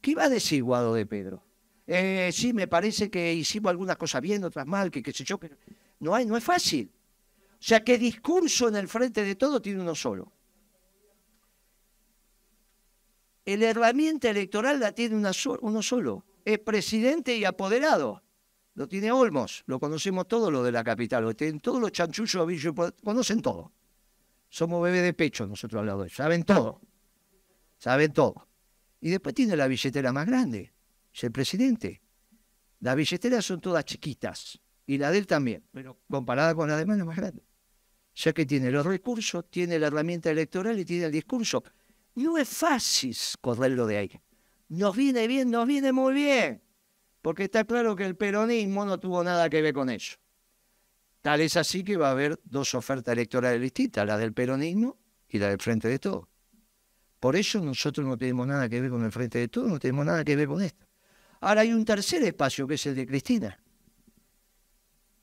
¿Qué iba a decir Guado de Pedro? Eh, sí, me parece que hicimos algunas cosas bien, otras mal, que qué sé yo, pero no, hay, no es fácil. O sea, ¿qué discurso en el frente de todo tiene uno solo? El herramienta electoral la tiene uno solo. Es presidente y apoderado. Lo tiene Olmos, lo conocemos todo lo de la capital, lo tienen todos los chanchullos, conocen todo. Somos bebés de pecho nosotros al lado de ellos. Saben todo. Saben todo. Y después tiene la billetera más grande. Es el presidente. Las billeteras son todas chiquitas. Y la de él también. Pero comparada con la de es más grande. Ya que tiene los recursos, tiene la herramienta electoral y tiene el discurso. No es fácil correrlo de ahí. Nos viene bien, nos viene muy bien. Porque está claro que el peronismo no tuvo nada que ver con ello. Tal es así que va a haber dos ofertas electorales distintas, la del peronismo y la del Frente de Todos. Por eso nosotros no tenemos nada que ver con el Frente de Todos, no tenemos nada que ver con esto. Ahora hay un tercer espacio que es el de Cristina.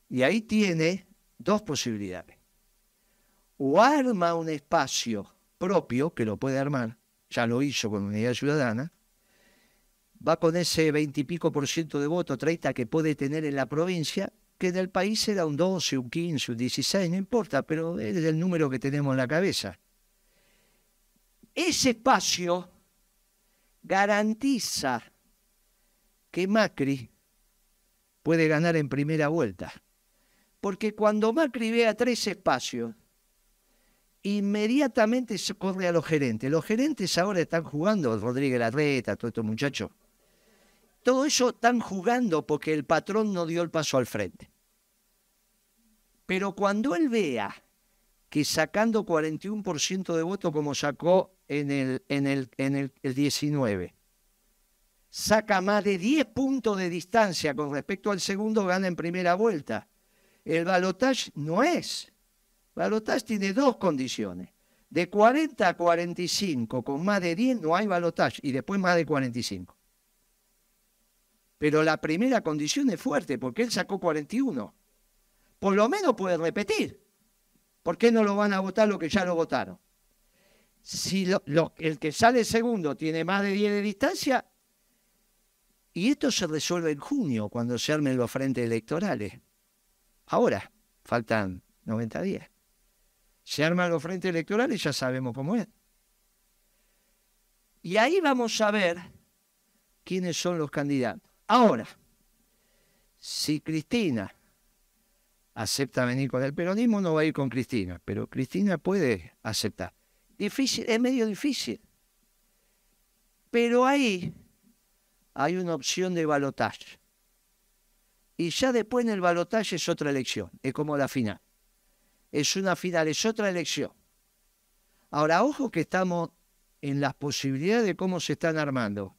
Y ahí tiene dos posibilidades. O arma un espacio propio, que lo puede armar, ya lo hizo con Unidad Ciudadana, va con ese 20 y pico por ciento de voto, 30 que puede tener en la provincia, que en el país era un 12, un 15, un 16, no importa, pero es el número que tenemos en la cabeza. Ese espacio garantiza que Macri puede ganar en primera vuelta. Porque cuando Macri ve a tres espacios, inmediatamente se corre a los gerentes. Los gerentes ahora están jugando, Rodríguez Larreta, todos estos muchachos. Todo eso están jugando porque el patrón no dio el paso al frente. Pero cuando él vea que sacando 41% de votos como sacó en el, en el, en el, el 19, saca más de 10 puntos de distancia con respecto al segundo, gana en primera vuelta. El balotage no es. Balotage tiene dos condiciones. De 40 a 45, con más de 10 no hay balotage y después más de 45. Pero la primera condición es fuerte porque él sacó 41 por lo menos puede repetir. ¿Por qué no lo van a votar los que ya lo votaron? Si el que sale segundo tiene más de 10 de distancia, y esto se resuelve en junio, cuando se armen los frentes electorales. Ahora, faltan 90 días. Se arman los frentes electorales, ya sabemos cómo es. Y ahí vamos a ver quiénes son los candidatos. Ahora, si Cristina acepta venir con el peronismo, no va a ir con Cristina, pero Cristina puede aceptar. Difícil, es medio difícil. Pero ahí hay una opción de balotaje. Y ya después en el balotaje es otra elección, es como la final. Es una final, es otra elección. Ahora, ojo que estamos en las posibilidades de cómo se están armando.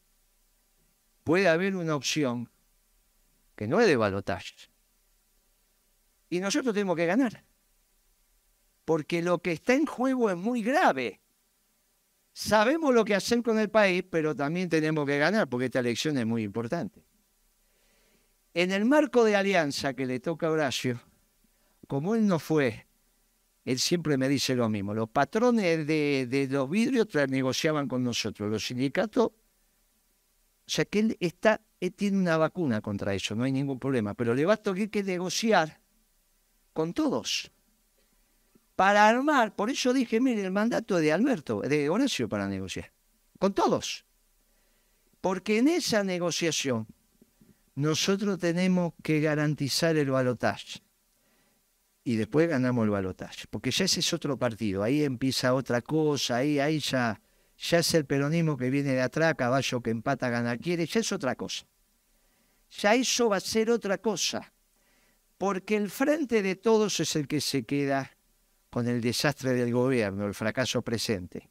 Puede haber una opción que no es de balotaje, y nosotros tenemos que ganar. Porque lo que está en juego es muy grave. Sabemos lo que hacer con el país, pero también tenemos que ganar, porque esta elección es muy importante. En el marco de alianza que le toca a Horacio, como él no fue, él siempre me dice lo mismo. Los patrones de, de los vidrios negociaban con nosotros, los sindicatos. O sea que él, está, tiene una vacuna contra eso, no hay ningún problema, pero le va a tocar que negociar con todos. Para armar, por eso dije, mire, el mandato de Alberto, de Horacio para negociar, con todos. Porque en esa negociación nosotros tenemos que garantizar el balotaje. Y después ganamos el balotaje, porque ya ese es otro partido, ahí empieza otra cosa, ahí, ahí ya, ya es el peronismo que viene de atrás, caballo que empata, gana, quiere, ya es otra cosa. Ya eso va a ser otra cosa porque el frente de todos es el que se queda con el desastre del gobierno, el fracaso presente.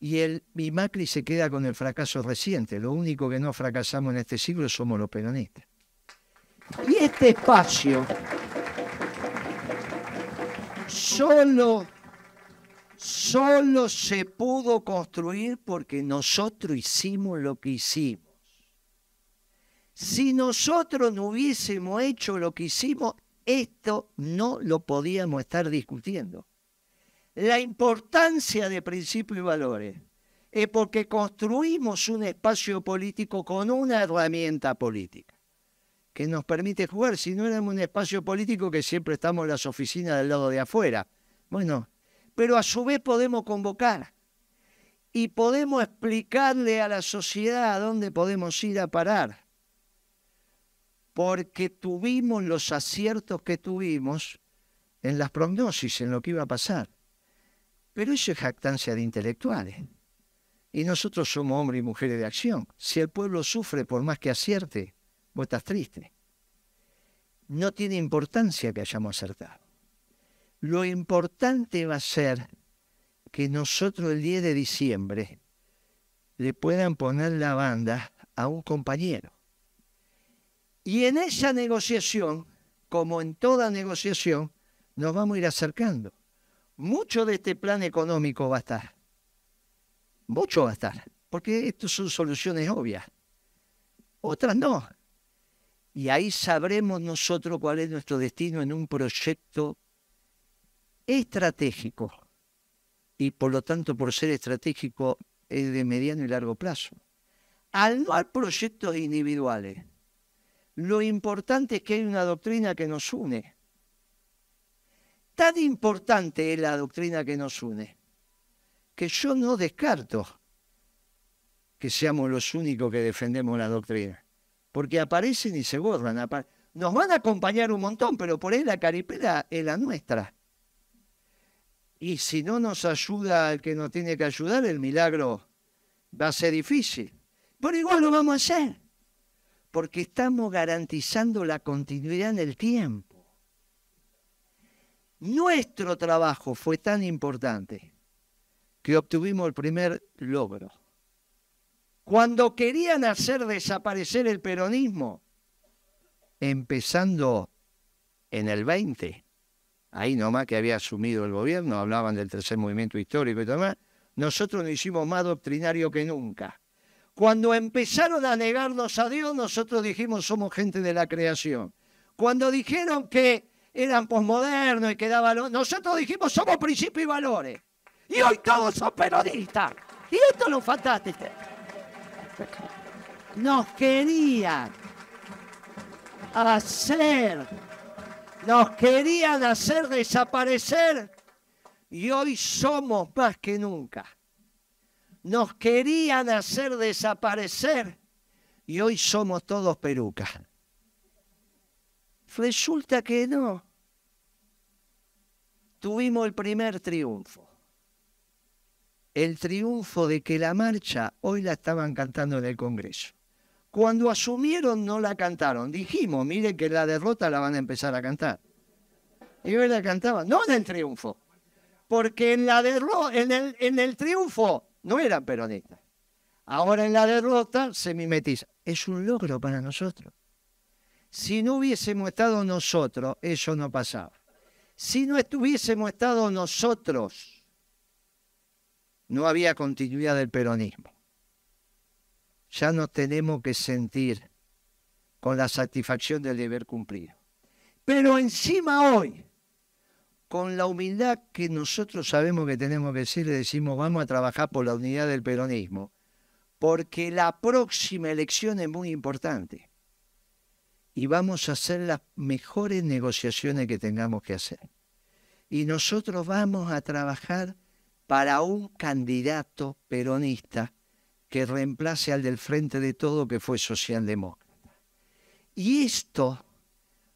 Y, el, Bimacri se queda con el fracaso reciente. Lo único que no fracasamos en este siglo somos los peronistas. Y este espacio solo, solo se pudo construir porque nosotros hicimos lo que hicimos. Si nosotros no hubiésemos hecho lo que hicimos, esto no lo podíamos estar discutiendo. La importancia de principios y valores es porque construimos un espacio político con una herramienta política que nos permite jugar, si no éramos un espacio político que siempre estamos en las oficinas del lado de afuera. Bueno, pero a su vez podemos convocar y podemos explicarle a la sociedad a dónde podemos ir a parar porque tuvimos los aciertos que tuvimos en las prognosis, en lo que iba a pasar. Pero eso es jactancia de intelectuales. Y nosotros somos hombres y mujeres de acción. Si el pueblo sufre por más que acierte, vos estás triste. No tiene importancia que hayamos acertado. Lo importante va a ser que nosotros el 10 de diciembre le puedan poner la banda a un compañero y en esa negociación, como en toda negociación, nos vamos a ir acercando. Mucho de este plan económico va a estar. Mucho va a estar. Porque estas son soluciones obvias. Otras no. Y ahí sabremos nosotros cuál es nuestro destino en un proyecto estratégico. Y por lo tanto, por ser estratégico, es de mediano y largo plazo. Al no hay proyectos individuales, lo importante es que hay una doctrina que nos une. Tan importante es la doctrina que nos une, que yo no descarto que seamos los únicos que defendemos la doctrina, porque aparecen y se borran. Nos van a acompañar un montón, pero por ahí la caripela es la nuestra. Y si no nos ayuda el que nos tiene que ayudar, el milagro va a ser difícil. Pero igual lo vamos a hacer porque estamos garantizando la continuidad en el tiempo. Nuestro trabajo fue tan importante que obtuvimos el primer logro. Cuando querían hacer desaparecer el peronismo, empezando en el 20, ahí nomás que había asumido el gobierno, hablaban del tercer movimiento histórico y demás, nosotros nos hicimos más doctrinario que nunca. Cuando empezaron a negarnos a Dios, nosotros dijimos somos gente de la creación. Cuando dijeron que eran posmodernos y que daban... Nosotros dijimos somos principios y valores. Y hoy todos son periodistas. Y esto es lo fantástico. Nos querían hacer, nos querían hacer desaparecer y hoy somos más que nunca. Nos querían hacer desaparecer y hoy somos todos perucas. Resulta que no. Tuvimos el primer triunfo. El triunfo de que la marcha hoy la estaban cantando en el Congreso. Cuando asumieron no la cantaron. Dijimos, miren que la derrota la van a empezar a cantar. Y hoy la cantaban, no en el triunfo. Porque en, la en el triunfo no eran peronistas. Ahora en la derrota se mimetiza. Es un logro para nosotros. Si no hubiésemos estado nosotros, eso no pasaba. Si no estuviésemos estado nosotros, no había continuidad del peronismo. Ya nos tenemos que sentir con la satisfacción del deber cumplido. Pero encima hoy, con la humildad que nosotros sabemos que tenemos que ser, le decimos, vamos a trabajar por la unidad del peronismo, porque la próxima elección es muy importante y vamos a hacer las mejores negociaciones que tengamos que hacer. Y nosotros vamos a trabajar para un candidato peronista que reemplace al del frente de todo que fue socialdemócrata. Y esto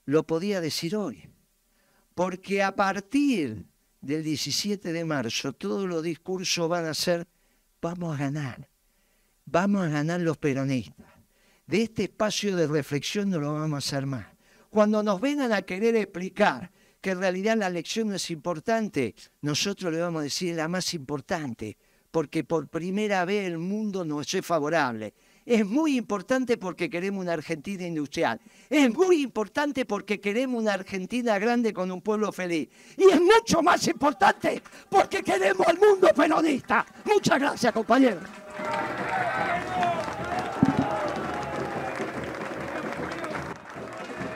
lo podía decir hoy porque a partir del 17 de marzo todos los discursos van a ser, vamos a ganar, vamos a ganar los peronistas. De este espacio de reflexión no lo vamos a hacer más. Cuando nos vengan a querer explicar que en realidad la elección no es importante, nosotros le vamos a decir la más importante, porque por primera vez el mundo nos es favorable. Es muy importante porque queremos una Argentina industrial. Es muy importante porque queremos una Argentina grande con un pueblo feliz. Y es mucho más importante porque queremos al mundo peronista. Muchas gracias, compañeros.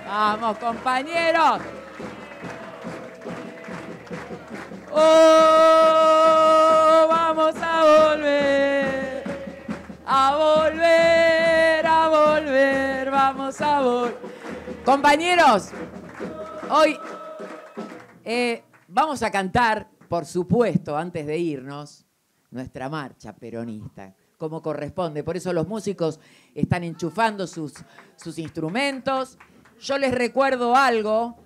Vamos, compañeros. ¡Oh! sabor. Compañeros, hoy eh, vamos a cantar, por supuesto, antes de irnos, nuestra marcha peronista, como corresponde. Por eso los músicos están enchufando sus, sus instrumentos. Yo les recuerdo algo.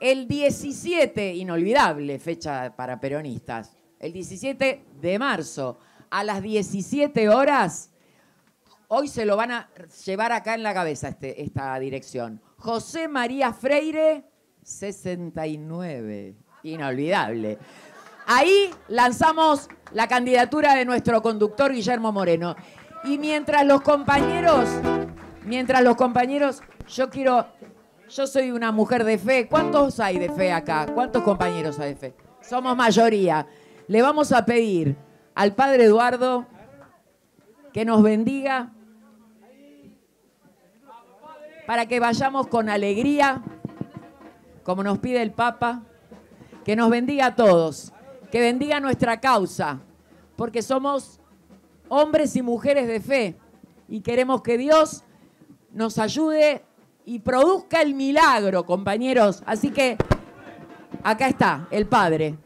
El 17, inolvidable fecha para peronistas, el 17 de marzo a las 17 horas Hoy se lo van a llevar acá en la cabeza este, esta dirección. José María Freire, 69. Inolvidable. Ahí lanzamos la candidatura de nuestro conductor Guillermo Moreno. Y mientras los compañeros, mientras los compañeros, yo quiero, yo soy una mujer de fe. ¿Cuántos hay de fe acá? ¿Cuántos compañeros hay de fe? Somos mayoría. Le vamos a pedir al padre Eduardo que nos bendiga para que vayamos con alegría, como nos pide el Papa, que nos bendiga a todos, que bendiga nuestra causa, porque somos hombres y mujeres de fe y queremos que Dios nos ayude y produzca el milagro, compañeros. Así que acá está, el Padre.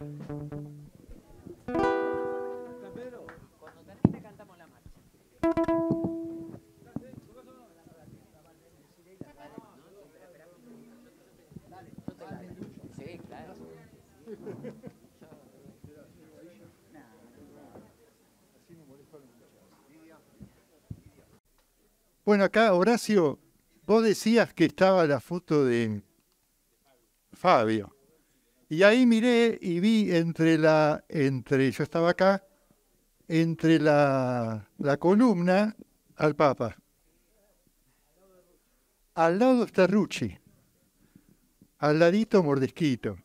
Bueno, acá, Horacio, vos decías que estaba la foto de Fabio. Y ahí miré y vi entre la, entre, yo estaba acá, entre la, la columna al Papa. Al lado está Rucci, al ladito Mordesquito,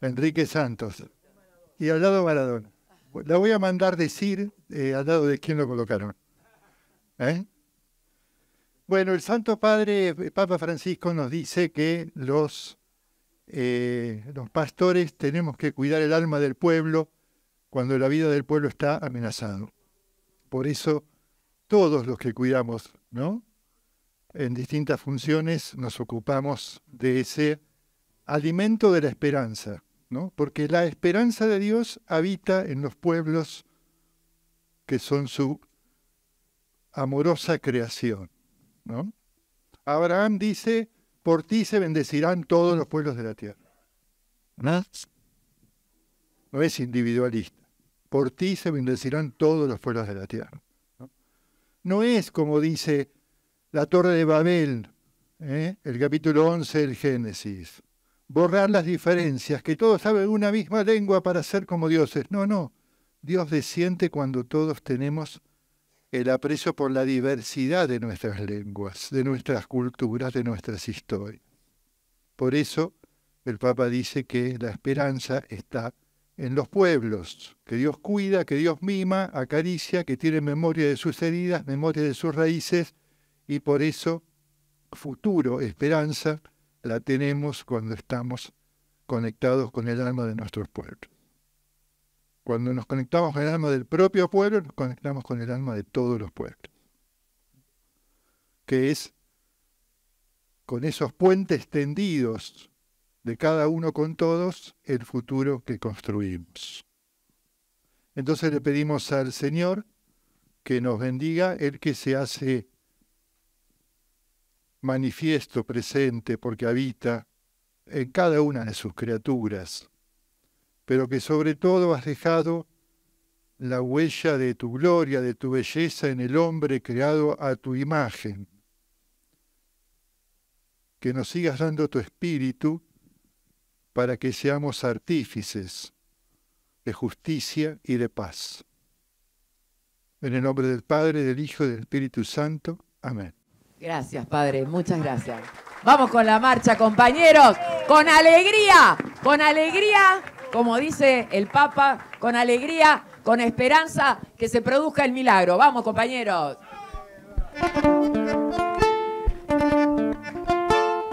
Enrique Santos, y al lado Maradona. La voy a mandar decir eh, al lado de quién lo colocaron. ¿Eh? Bueno, el Santo Padre, eh, Papa Francisco, nos dice que los, eh, los pastores tenemos que cuidar el alma del pueblo cuando la vida del pueblo está amenazada. Por eso, todos los que cuidamos, ¿no? En distintas funciones nos ocupamos de ese alimento de la esperanza, ¿no? Porque la esperanza de Dios habita en los pueblos que son su amorosa creación. ¿no? Abraham dice, por ti se bendecirán todos los pueblos de la tierra. ¿No? es individualista. Por ti se bendecirán todos los pueblos de la tierra. No, es como dice la torre de Babel, ¿eh? el capítulo 11 del Génesis. Borrar las diferencias, que todos saben una misma lengua para ser como dioses. No, no. Dios desciende cuando todos tenemos el aprecio por la diversidad de nuestras lenguas, de nuestras culturas, de nuestras historias. Por eso el Papa dice que la esperanza está en los pueblos, que Dios cuida, que Dios mima, acaricia, que tiene memoria de sus heridas, memoria de sus raíces, y por eso futuro, esperanza, la tenemos cuando estamos conectados con el alma de nuestros pueblos. Cuando nos conectamos con el alma del propio pueblo, nos conectamos con el alma de todos los pueblos. Que es con esos puentes tendidos de cada uno con todos el futuro que construimos. Entonces le pedimos al Señor que nos bendiga, el que se hace manifiesto, presente, porque habita en cada una de sus criaturas, pero que sobre todo has dejado la huella de tu gloria, de tu belleza en el hombre creado a tu imagen. Que nos sigas dando tu espíritu para que seamos artífices de justicia y de paz. En el nombre del Padre, del Hijo y del Espíritu Santo. Amén. Gracias, Padre. Muchas gracias. Vamos con la marcha, compañeros. Con alegría, con alegría como dice el Papa, con alegría, con esperanza, que se produzca el milagro. Vamos, compañeros.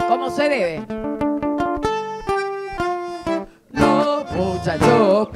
Como se debe. Los muchachos